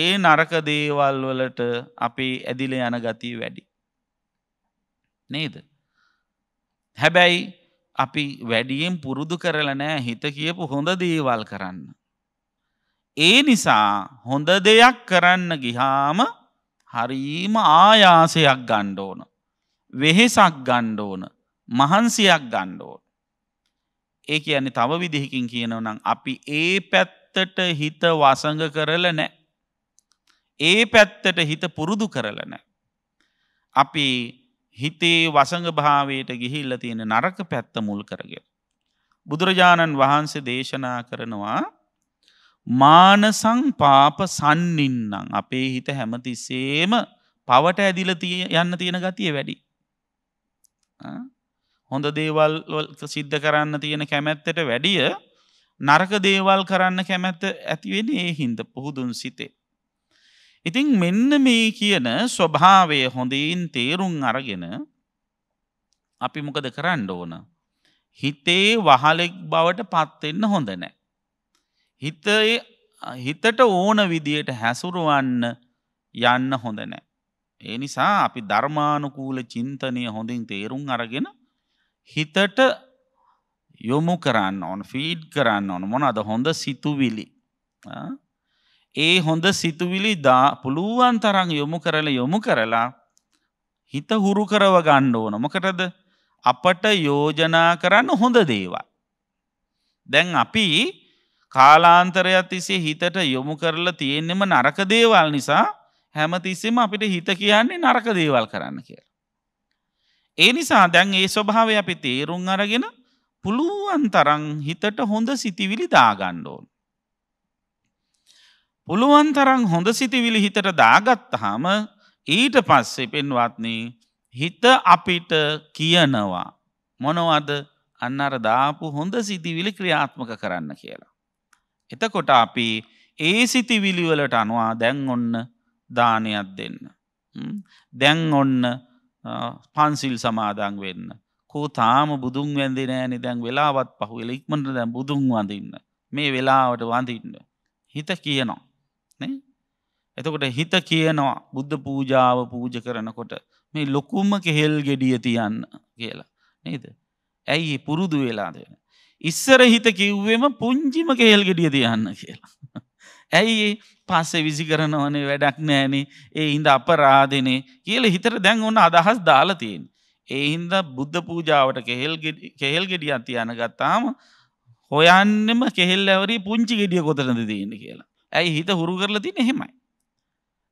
ඒ නරක දේවල් වලට අපේ ඇදිල යන ගතිය වැඩි. නේද. හැබැයි අපි වැඩියෙන් පුරුදු කරලා නෑ හිත කියපු හොඳ දේවල් කරන්න. ඒ නිසා හොඳ දෙයක් කරන්න ගිහාම හරීම ආයාසයක් ගණ්ඩෝන. වෙහෙසක් ගණ්ඩෝන මහන්සියක් ගණ්ඩෝන. ඒ කියන්නේ තව විදිහකින් කියනවනම් අපි ඒ පැත්තට හිත වසඟ කරල නෑ. ඒ පැත්තට හිත පුරුදු කරල නෑ. අපි හිතේ වසඟ භාවයට ගිහිල්ල තියෙන නරක පැත්ත මුල් කරගෙන. බුදුරජාණන් වහන්සේ දේශනා කරනවා මානසං පාප සන්නින්නම් අපේ හිත හැමතිස්සේම පවට ඇදිල යන්න තියෙන ගතිය වැඩි. හොඳ දේවල් සිද්ධ කරන්න තියෙන කැමැත්තට වැඩිය නරක දේවල් කරන්න කැමැත්ත ඇතිවෙන ඒ හින්ද පුහුදුන් සිතේ. ඉතින් මෙන්න මේ කියන ස්වභාවය හොඳින් තේරුම් අරගෙන අපි මොකද කරන්න ඕන. හිතේ වහලෙක් බවට පත්වෙන්න හොඳ නෑ. හිතේ හිතට ඕන විදියට හැසුරුවන්න යන්න හොඳ නෑ. ඒ නිසා අපි ධර්මානුකූල චින්තනය හොඳින් තේරුම් අරගෙන හිතට යොමු කරන්න ඕන ෆීඩ් කරන්න ඕන මොන අද හොඳ සිතුවිලි ඒ හොඳ සිතුවිලි දා පුළුවන් තරං යොමු කරල යොමු කරලා හිත හුරු කරව ගණ්ඩ ඕන මොකටද අපට යෝජනා කරන්න හොඳ දේවල්. දැන් අපි කාලාන්තරයක් තිසේ හිතට යොමු කරලා තියෙන්නෙම නරක දේවල් නිසා හැමතිස්සෙම අපිට හිත කියන්නේ නරක දේවල් කරන්න කියලා. ඒ නිසා දැන් ඒ ස්වභාව අපි තේරුම් අරගෙන පුළුවන් තරං හිතට හොඳ සිතිවිලි දාගණ්ඩෝන්. පුළුවන් තරං හොඳ සිතිවිලි හිතට දාගත්තහම ඊට පස්සේ පෙන්වත්න්නේ හිත අපිට කියනවා. මොනවද අන්න අර දාපු හොඳ සිතිවිලි ක්‍රියාත්මක කරන්න කියලා. එතකොට අපි ඒ සිතිවිලිවලට අනවා දැන් ඔන්න දානයක් දෙන්න. දැන් ඔන්න පන්සිල් සමාදන් වෙන්න. කෝ තාම බුදුන් වැදි නෑනි දැන් වෙලාවත් පහු එල ඉක්මට දැන් බුදුන් වඳන්න. මේ වෙලාවට වඳන්න. හිත කියනවා. නේ එතකොට හිත කියනවා බුද්ධ පූජාව පූජ කරනකොට මේ ලොකුම කෙහෙල් ගෙඩිය තියන්න කියලා නේද ඇයි පුරුදු වෙලා දෙන ඉස්සර හිත කිව්වෙම පුංචිම කෙහෙල් ගෙඩිය තියන්න කියලා ඇයි පස්සේ විසි කරනවනේ වැඩක් නෑනේ ඒ හින්ද අපරාධනේ කියල හිතර දැන් ඔන්න අදහස් දාලතියෙන් ඒ හින්ද බුද්ධ පූජාවට කෙහෙල් ගෙඩිය අතියන ගත්තාම හොයන්නම කෙහෙල් ඇවරි පුංචි ගෙඩිය කොතනද තියන්න කියලා ඇයි හිත හුරු කරලා තින එහෙමයි.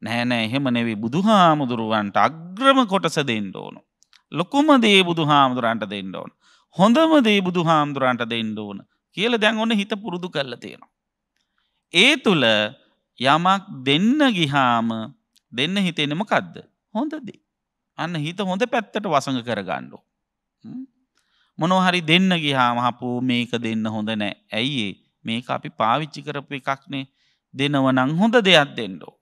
නෑනෑ එහෙම නෙවේ බුදු හාමුදුරුවන්ට අග්‍රම කොටස දෙන්න ඕනු. ලොකුම දේ බුදු හාමුදුරන්ට දෙන්න ඕන. හොඳම දේ බුදු හාමුදුරන්ට දෙන්න ඕන කියල දැන් ඔන්න හිත පුරුදු කරල තියෙනවා. ඒ තුළ යමක් දෙන්න ගිහාම දෙන්න හිතෙනම කද්ද හොඳදී. අන්න හිත හොඳ පැත්තට වසඟ කරගණ්ඩු. මොනොහරි දෙන්න ගිහාම හපු මේක දෙන්න හොඳ නෑ ඇයිඒ මේක අපි පාවිච්චි කරපු එකක්නේ දෙනවනං හොඳ දෙයක් දෙෙන්ඩෝ.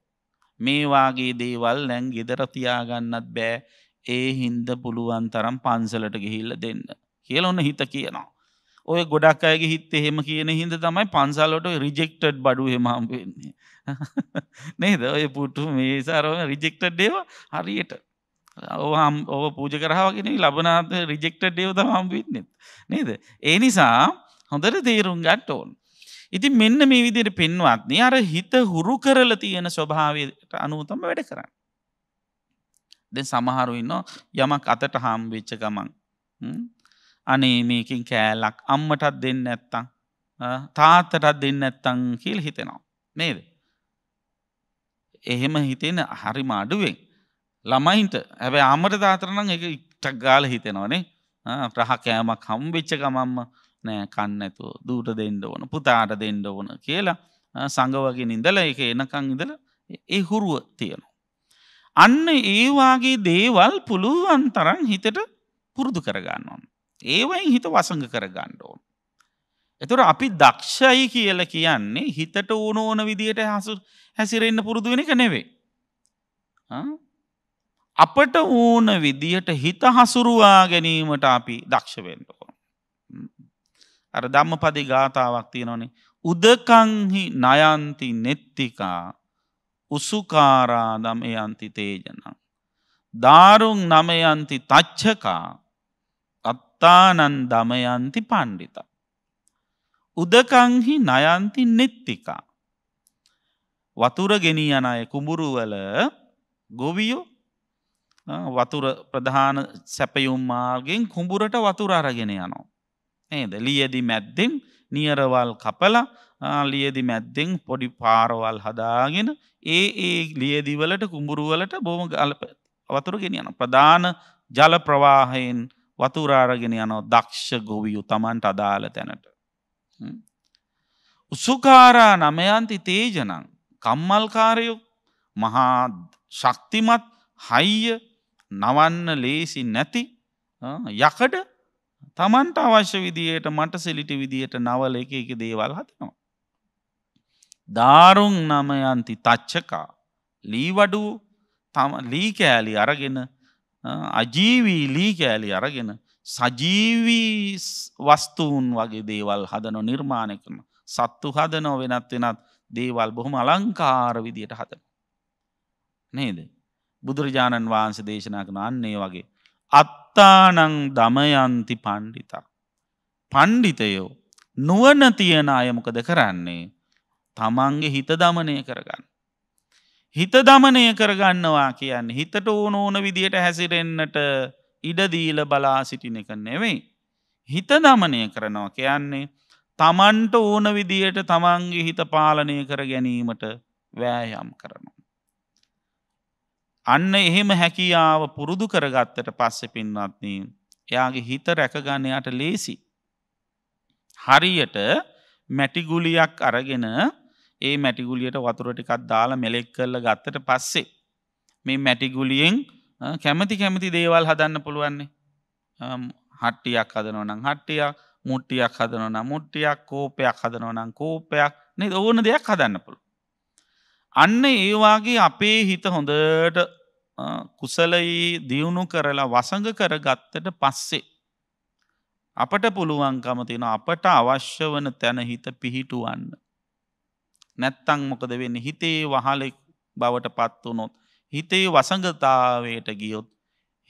මේවාගේ දේවල් නැන් ගෙදරතියාගන්නත් බෑ ඒ හින්ද පුළුවන් තරම් පන්සලට ගිහිල්ල දෙන්න. කියල ඔන්න හිත කියනවා. ඔය ගොඩක් අයගේ හිත් එහෙම කියන හිද තමයි පන්සල්ලොට රිජෙක්ටඩ් බඩු හෙමම් වෙන්නේ. නේද ඔය පුටු මේ සාරම රිජෙක්ටඩ් ඒව හරියට. ඕහම් ඕ පූජ කරහාවගෙන ලබනාත රිජෙක්ටඩ් ඒව හම්බිත්නෙත් නේද. ඒ නිසා හොඳට තේරුම් ගට්ට ඕන්. ඉති මෙන්න මේ විදියට පෙන්වත්න අර හිත හුරු කරල තියෙන ස්වභාවයට අනුවතම වැඩ කරන්න. දෙ සමහරු ඉන්න යමක් අතට හාම් වෙච්ච ගමන්. අනේ මේකින් කෑලක් අම්මටත් දෙන්න ඇත්තං තාත්තටත් දෙන්න ඇත්තං කියල් හිතෙනවා. නේද. එහෙම හිතෙන හරි මාඩුවෙන්. ළමයින්ට ඇැබ අමට තාතරනම් එක ඉක්ටක් ගාල හිතෙනවනේ ප්‍රහ කෑමක් හම් වෙච්ච ගමම්ම නෑ කන්නඇතු දූට දෙන්න ඕන පුතාට දෙන්න ඕන කියලා සඟවගේ නිඳල එක එනකං ඉඳල ඒ හුරුව තියෙනවා. අන්න ඒවාගේ දේවල් පුළුවන් තරන් හිතට පුරුදු කරගන්නවා. ඒවයින් හිත වසඟ කරගන්න ඕන. එතුර අපි දක්ෂයි කියල කියන්නේ හිතට ඕන ඕන විදියට හසු හැසිරෙන්න්න පුරුදු වෙන එක නෙවේ. අපට ඕන විදියට හිත හසුරුවා ගැනීමට අපි දක්ෂවෙන්ට අර ධම්ම පදි ගාථාවක් තියෙනවනේ. උදකංහි නයන්ති නෙත්තිකා උසුකාරා දමයන්ති තේජනම්. දාරුන් නමයන්ති තච්චකා අත්තානන් දමයන්ති පණ්ඩිත. උදකංහි නයන්ති නෙත්තිකා. වතුර ගෙනී යන අය කුඹුරුවල ගොවියෝ වතුර ප්‍රධාන සැපයුම් මාර්ගෙන් කුඹුරට වතුර අරගෙන යනවා. නේද ලියදි මැද්දෙන් නියරවල් කපල ලියදි මැද්දෙන් පොඩි පාරවල් හදාගෙන ඒ ඒ ලියදිවලට කුඹුරුවලට බොම ගලප වතුරගෙන යන ප්‍රධාන ජල ප්‍රවාහයෙන් වතුරාරගෙන යනෝ දක්ෂ ගොවියු තමන්ට අදාළ තැනට. උසුකාරා නමයන්ති තේජනං කම්මල්කාරයු මහා ශක්තිමත් හයිය නවන්න ලේසි නැති යකඩ තමන්ට අවශ්‍ය විදියට මට සෙලිටි විදියට නවල එක එක දේවල් හතනවා. ධාරුන් නමයන්ති තච්චකා ලීවඩු ලී කෑලි අරගෙන අජීවී ලී කෑලි අරගෙන සජීවී වස්තුූන් වගේ දේවල් හදන නිර්මාණය කරන සත්තු හදනෝ වෙනත් වෙනත් දේවල් බොහොම අලංකාර විදියට හදන. නේද. බුදුරජාණන් වහන්සේ දේශනා කන අන්නේ වගේ අත්තානං දමයන්ති පණ්ඩිතා. පණ්ඩිතයෝ නුවන තියෙන අයමොකද කරන්නේ තමන්ගේ හිත දමනය කරගන්න. හිත දමනය කරගන්නවා කියන්න හිතට ඕන ඕන විදියට හැසිරෙන්න්නට ඉඩදීල බලා සිටින එක නෙවෙයි. හිත දමනය කරනවා කියන්නේ තමන්ට ඕන විදියට තමන්ගේ හිත පාලනය කර ගැනීමට වෑයම් කරනවා. අන්න එහෙම හැකියාව පුරුදු කරගත්තට පස්සෙ පින්වත්නී එයාගේ හිත රැකගන්නයට ලේසි. හරියට මැටිගුලියක් අරගෙන ඒ මැටිගුලියට වතුරටිකත් දාලා මෙලෙක් කරල ගත්තට පස්සේ. මේ මැටිගුලියෙන් කැමති කැමති දේවල් හදන්න පුළුවන්නේ. හට්ටියක් හදනවනම් හට්ටියක් මුට්ටියක් හදනවන මුට්ටියක් කෝපයක් හදනවනම් කෝපයක් නෙ ඕන දෙයක් හදන්න පුළුව. අන්න ඒවාගේ අපේ හිත හොඳට කුසලයේ දියුණු කරලා වසඟ කර ගත්තට පස්සේ. අපට පුළුවන්කම තියෙන අපට අවශ්‍ය වන තැන හිත පිහිටුවන්න. නැත්තං මොකද වෙන්න හිතේ වහලෙක් බවට පත්වනොත් හිතේ වසඟතාවයට ගියොත්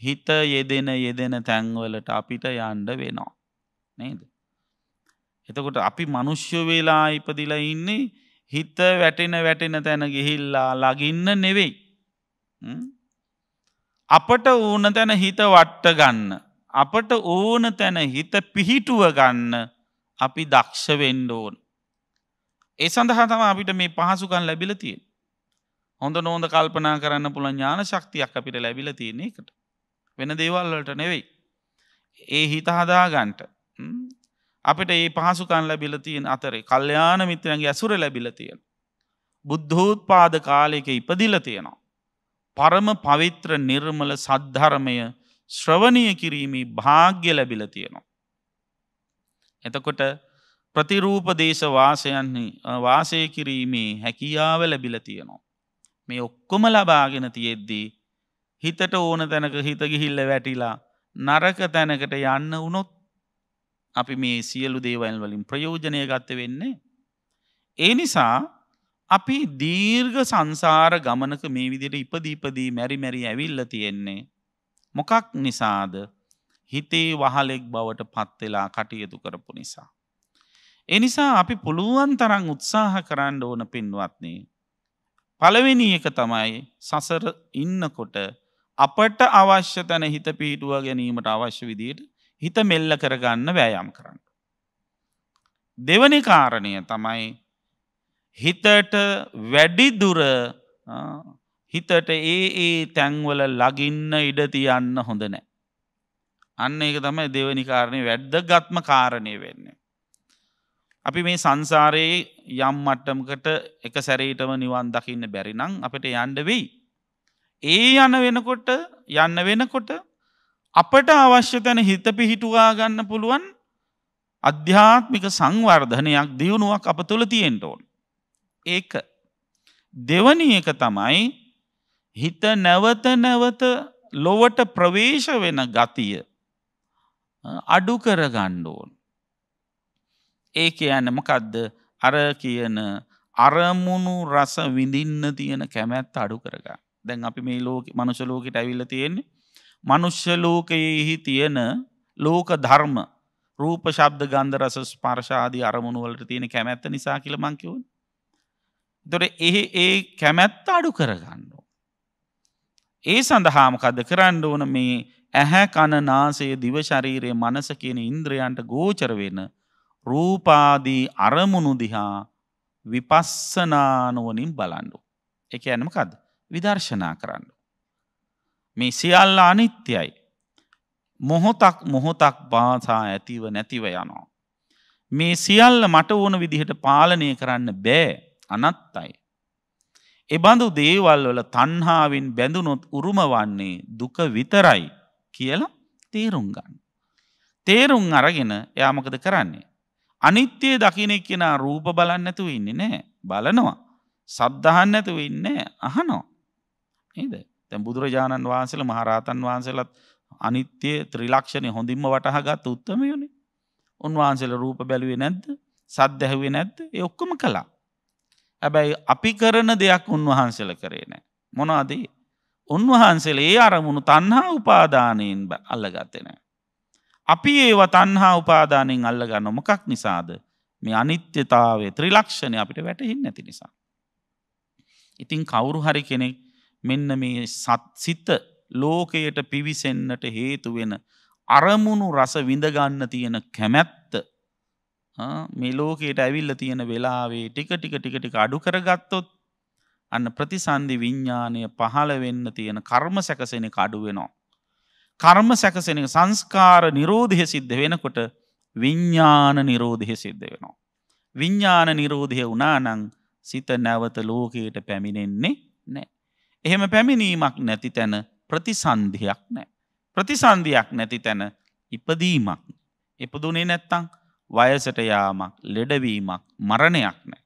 හිත යෙදෙන යෙදෙන තැන්වලට අපිට යන්ඩ වෙනවා. නේද. එතකොට අපි මනුෂ්‍ය වෙලා ඉපදිලා ඉන්නේ හිත වැටෙන වැටෙන තැන ගිහිල්ලා ලගින්න නෙවෙයි. අපට ඕන තැන හිත වට්ට ගන්න. අපට ඕන තැන හිත පිහිටුව ගන්න අපි දක්ෂ වෙන්ඩෝන්. ඒ සඳහා තම අපිට මේ පහසුකන් ලැබිලතියෙන්. හොඳ නෝද කල්පනා කරන්න පුළ ඥාන ශක්තියක් අපිට ලැබිල තියෙන එකට. වෙන දේවල්ලට නෙවෙයි. ඒ හිත හදාගන්ට අපිට ඒ පහසුකන් ලැබිල තියෙන් අතරේ කල්්‍යයාන මිත්‍රයන්ගේ ඇසුර ලැබිල තියෙන. බුද්ධෝත්පාද කාලයක ඉපදිල තියෙනවා. පරම පවිත්‍ර නිර්මල සද්ධරමය ශ්‍රවණය කිරීමේ භාග්‍ය ලැබිල තියෙනවා. එතකොට ප්‍රතිරූප දේශ වාසයන්නේ වාසය කිරීමේ හැකියාව ලැබිල තියෙනවා. මේ ඔක්කොම ලබාගෙන තියෙද්දී හිතට ඕන තැනක හිත ගිහිල්ල වැටිලා නරක තැනකට යන්න වුණොත් අපි මේ සියලු දේවල් වලින් ප්‍රයෝජනය ගත්ත වෙන්නේ. ඒ නිසා අපි දීර්ඝ සංසාර ගමනක මේ විදිට ඉපදීපදී මැරි මැරි ඇවිල්ල තියෙන්නේ. මොකක් නිසාද හිතේ වහලෙක් බවට පත්වෙලා කටයුතු කරපු නිසා. එනිසා අපි පුළුවන් තරං උත්සාහ කරන්න ඕන පින්වත්න්නේ. පළවෙනි එක තමයි සසර ඉන්නකොට අපට අවශ්‍ය තැන හිත පිහිටුව ගැනීමට අවශ්‍ය විදියට හිත මෙල්ල කරගන්න වෑයම් කරන්න. දෙවනි කාරණය තමයි හිතට වැඩිදුර හිතට ඒ ඒ තැන්වල ලගින්න ඉඩතියන්න හොඳ නෑ. අන්න ඒක තමයි දෙවනි කාරණය වැඩ්ද ගත්ම කාරණය වෙන්න. අපි මේ සංසාරයේ යම් මට්ටමකට එක සැරේටම නිවන් දකින්න බැරිනම් අපට යන්ඩ වෙයි. ඒ යන වෙනකොට යන්න වෙනකොට අපට අවශ්‍ය තැන හිත පිහිටුවා ගන්න පුළුවන් අධ්‍යාත්මික සංවර්ධනයක් දියුණුවක් අප තුළ තියෙන්ට ඕන. ඒක දෙවනි එක තමයි හිත නැවත නැවත ලොවට ප්‍රවේශ වෙන ගතිය අඩු කරගන්න ඕන. ඒක යන්න මොකදද අර කියන අරමුණු රස විඳින්න තියෙන කැමැත් අඩු කරගන්න. දැන් අපි මේ ලෝක මනුෂලෝකට ඇවිල්ල තියෙන්නේ මනුෂ්‍ය ලෝකයෙහි තියෙන ලෝක ධර්ම රූප ශබ්ද ගන්ධ රස ස්පර්ශ ආදී අරමුණු වලට තියෙන කැමැත්ත නිසා කියලා මං කියවනේ. ඒතකොට එහි ඒ කැමැත්ත අඩු කරගන්න ඒ සඳහා මොකද කරන්න ඕන මේ ඇහැ කන නාසය දිව ශරීරය මනස කියන ඉන්ද්‍රයන්ට ගෝචර වෙන රූපාදී අරමුණු දිහා විපස්සනානුවනින් බලන්න. ඒ කියන්නේ මොකද්ද? විදර්ශනා කරන්න. මේ සියල්ල අනිත්‍යයි. මොහොතක් මොහොතක් පාසා ඇතිව නැතිව යනවා. මේ සියල්ල මට ඕන විදිහට පාලනය කරන්න බෑ අනත්තයි. එබඳු දේවල් වල තණ්හාවෙන් බැඳුනොත් උරුම වන්නේ දුක විතරයි කියලා තේරුම් ගන්න. තේරුම් අරගෙන එයා මොකද කරන්නේ? අනිත්‍ය දකින්නෙක් කෙනා රූප බලන්නේ නැතුව ඉන්නේ නැහැ. බලනවා. සබ්දහන් නැතුව ඉන්නේ නැහැ. අහනවා. නේද? තැන් බුදුරජාණන් වහන්සේල මහරහතන් වහන්සේලත් අනිත්‍ය ත්‍රිලක්ෂණය හොඳින්ම වටහගත් උත්තමයුණේ උන්වහන්සේල රූප බැලුවේ නැද්ද සද්දැහුවේ නැද්ද ඒ ඔක්කොම කලා. හැබැයි අපි කරන දෙයක් උන්වහන්සේල කරේ නෑ. මොනාදී. උන්වහන්සේල ඒ අරමුණු තන්හා උපාදානයෙන් අල්ලගත්තෙනෑ. අපි ඒව තන්හා උපාදානයෙන් අල්ලගන්න මොකක් නිසාද මේ අනිත්‍යතාවේ ත්‍රිලක්ෂණය අපිට වැටහින් නැති නිසා. ඉතින් කවුරු හරි කෙනෙක් මෙන්න මේ සත්සිත ලෝකයට පිවිසෙන්න්නට හේතුවෙන අරමුණු රස විඳගන්න තියෙන කැමැත්ත මේ ලෝකයට ඇවිල්ල තියෙන වෙලාවේ ටික ටික ටිකටි අඩු කරගත්තොත් අන්න ප්‍රතිසන්ධි විඤ්ඥානය පහළ වෙන්න තියෙන කර්ම සැකසෙන කඩුවෙනවා. කර්ම සැකසෙන සංස්කාර නිරෝධය සිද්ධ වෙනකොට විඤ්ඥාන නිරෝධය සිද්ධ වෙනවා. විඤ්ඥාන නිරෝධය වනානං සිත නැවත ලෝකයට පැමිණෙන්නේ එහෙම පැමිණීමක් නැති තැන ප්‍රතිසන්ධයක් නෑ. ප්‍රතිසන්ධයක් නැති තැන ඉපදීමක්. එපදුනේ නැත්තං වයසට යාමක් ලෙඩවීමක් මරණයක් නෑ.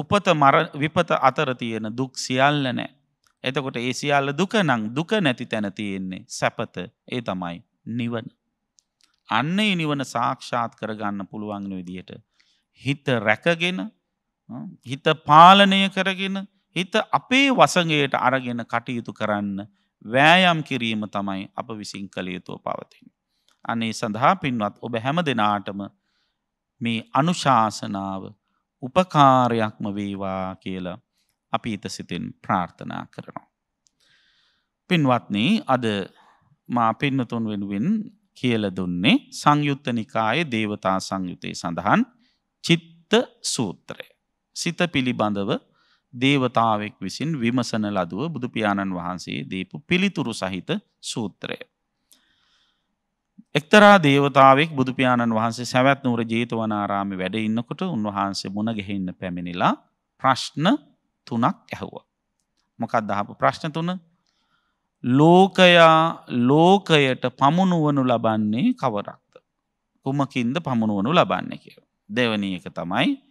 උපත විපත අතර තියෙන දුක් සියල්ල නෑ. එතකොට ඒ සියල්ල දුකනං දුක නැති තැන තියෙන්නේ සැපත ඒ තමයි නිවන. අන්න ඒ නිවන සාක්ෂාත් කරගන්න පුළුවන් විදියට. හිත රැකගෙන හිත පාලනය කරගෙන හිත අපේ වසඟයට අරගෙන කටයුතු කරන්න වෑයම් කිරීම තමයි අප විසින් කළ යුතුව පවතින්. අනේ සඳහා පින්වත් ඔබ හැම දෙනාටම මේ අනුශාසනාව උපකාරයක්ම වේවා කියලා අපි හිත සිතින් ප්‍රාර්ථනා කරනවා. පින්වත්නී අද මා පින්නතුන් වෙනුවෙන් කියල දුන්නේ සංයුත්ත නිකායේ දේවතා සංයුතය සඳහන් චිත්ත සූත්‍රය. සිත පිළිබඳව දේවතාවෙක් විසින් විමසන ලදුව බුදුපියාණන් වහන්සේ දීපු පිළිතුරු සහිත සූත්‍රය. එක්තරා දේවතාවෙක් බුදුපියාණන් වහන්සේ සැවැත් නූර ජේතවනාරාමි වැඩ ඉන්නකොට උන්වහන්සේ මුණ ගැහෙන්න පැමිණිලා ප්‍රශ්න තුනක් ඇහුවා. මොකක් දහපු ප්‍රශ්න තුන ලෝකයා ලෝකයට පමුණුවනු ලබන්නේ කවරක්ද. කුමකින්ද පමුණුවනු ලබන්නේ කිය. දෙවනී එක තමයි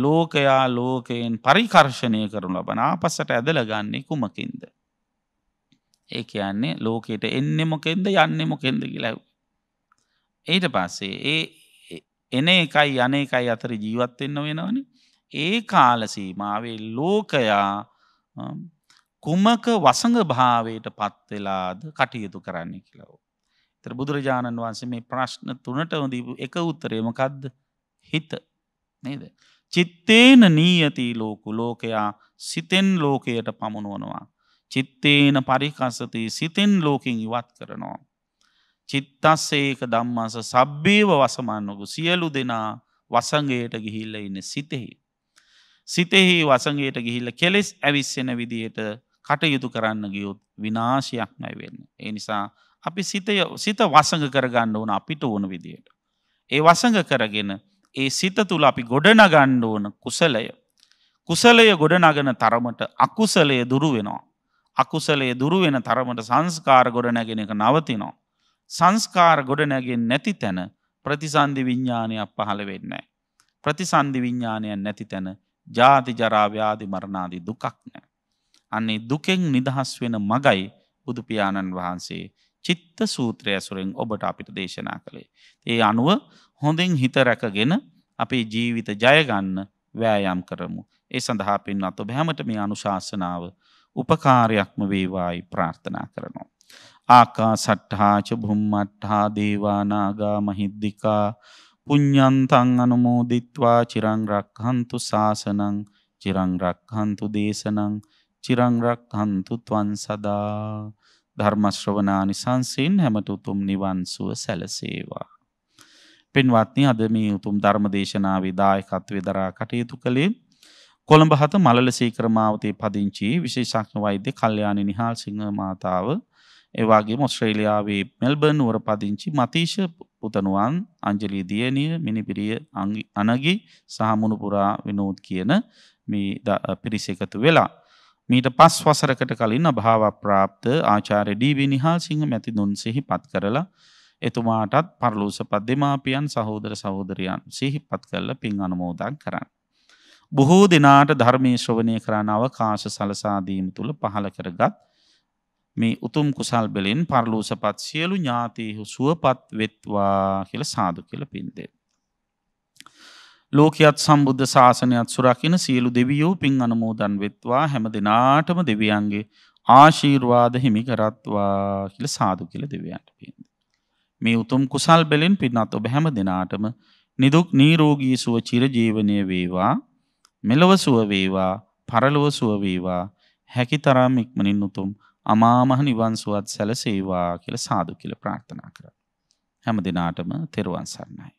ලෝකයා ලෝකයෙන් පරිකර්ශණය කරනු ලබන ආපසට ඇදලගන්නේ කුමකින්ද. ඒ කියන්නේ ලෝකයට එන්නෙ මොකෙන්ද යන්නෙ මොකෙන්ද කියලැව්. ඊට පස්සේ ඒ එන එකයි යන එකයි අතර ජීවත්වෙන්න වෙනවන ඒ කාලසීමාවේ ලෝකයා කුමක වසඟ භාවයට පත්වෙලාද කටයුතු කරන්න කියලව. තර බුදුරජාණන් වන්සේ මේ ප්‍රශ්න තුනට ොඳ එක උත්තරයමකක්ද හිත නේද. චිත්තේන නීයති ලෝකු ලෝකයා සිතෙන් ලෝකයට පමුණුවනවා. චිත්තේන පරිකසති සිතෙන් ලෝකින් ඉවත් කරනවා. චිත්තස්සේක දම්මස සබ්බේව වසමන්නකු සියලු දෙනා වසගේට ගිහිල්ල ඉන්න සිතෙහි. සිතෙහි වසගේට ගිහිල්ල කෙලෙස් ඇවිස්සෙන විදියට කටයුතු කරන්න ගියුත් විනාශයක්මයි වෙන්න. ඒ නිසා අපි සිත වසඟ කරගන්න ඕන අපිට ඕන විදියට. ඒ වසඟ කරගෙන ඒ සිත තුළ අපි ගොඩනගණ්ඩ ඕන කුසලය. කුසලය ගොඩනගන තරමට අකුසලය දුරුවෙනවා. අකුසලේ දුරුවෙන තරමට සංස්කාර ගොඩනැගෙන එක නවතිනෝ. සංස්කාර ගොඩනැගෙන් නැති තැන ප්‍රතිසන්ධි විඤ්ඥානයක් පහළ වෙන්නේ. ප්‍රතිසන්ධි විඤ්ඥානයන් නැති තැන ජාති ජරාව්‍යාදි මරණාදී දුකක් නෑ. අන්නේ දුකෙන් නිදහස් වෙන මගයි බුදුපාණන් වහන්සේ චිත්ත සූත්‍රය ඇසුරෙන් ඔබට අපිට දේශනා කළේ. ඒ අනුව හොඳින් හිත රැකගෙන අපේ ජීවිත ජයගන්න වෑයම් කරමු. ඒ සඳහා පින් අත බැහැමට මේ අනුශාසනාව උපකාරයක්ම වේවායි ප්‍රාර්ථනා කරනවා. ආකා සට්ඨාච බුම්මට්ඨා දේවානාගා මහිද්దికා පුඤ්ඤන්තං අනුමෝදිත්වා චිරං රක්ඛන්තු සාසනං චිරං රක්ඛන්තු දේශනං චිරං රක්ඛන්තු ත්වං සදා ධර්ම ශ්‍රවණානි සංසීන් හැමතුතුම් නිවන් සුව සැලසේවා පින්වත්නි අද මේ උතුම් ධර්ම දේශනාවේ දායකත්වයේ දරා කටයුතු කළේ කොළඹ හත මලල සීකර මාවතේ පදිංචි විශේෂඥ වෛද්‍ය කල්යාණි නිහාල් සිංහ මාතාව ඒ වගේම ඕස්ට්‍රේලියාවේ මෙල්බර්න් නුවර පදිංචි මතීෂ පුතණුවන් අංජලි දියණිය මිනිපිරිය අනගි සහ මුණුපුරා විනෝද් කියන මේ පිරිස එකතු වෙලා මීට පස් වසරකට කලින් අභාව ප්‍රාප්ත ආචාර්ය ඩී.වී. නිහාල් සිංහ මැතිදුන් සිහිපත් කරලා එතුමාටත් පරලෝසපත් දෙමාපියන් සහෝදර සහෝදරයන් සිහිපත් කරල පින් අනුමෝදන් කරන්න. බොහෝ දෙනාට ධර්මය ශ්‍රවණය කරන අවකාශ සලසාදීම තුළ පහළ කරගත් මේ උතුම් කුසල් බෙලෙන් පරලෝසපත් සියලු ඥාතීහු සුවපත් වෙත්වා කියල සාදු කියල පින්දේ. ලෝකයත් සම්බුද්ධ ශාසනයත් සුරකින සියලු දෙවියෝ පින් අනමෝදන් වෙත්වා හැම දෙනාටම දෙවියන්ගේ ආශීර්වාද හිමි කරත්වා කියල සාදු කියල දෙවියන්ට පින්ද. මේ උතුම් කුසල් බලෙන් පින්වත් ඔබ හැම දිනාටම නිදුක් නිරෝගී සුව චිරජීවනයේ වේවා මෙලොව සුව වේවා පරලොව සුව වේවා හැකිතරම් ඉක්මනින් උතුම් අමා මහ නිවන් සුවත් සැලසේවා කියලා සාදු කියලා ප්‍රාර්ථනා කරා හැම දිනාටම තෙරුවන් සරණයි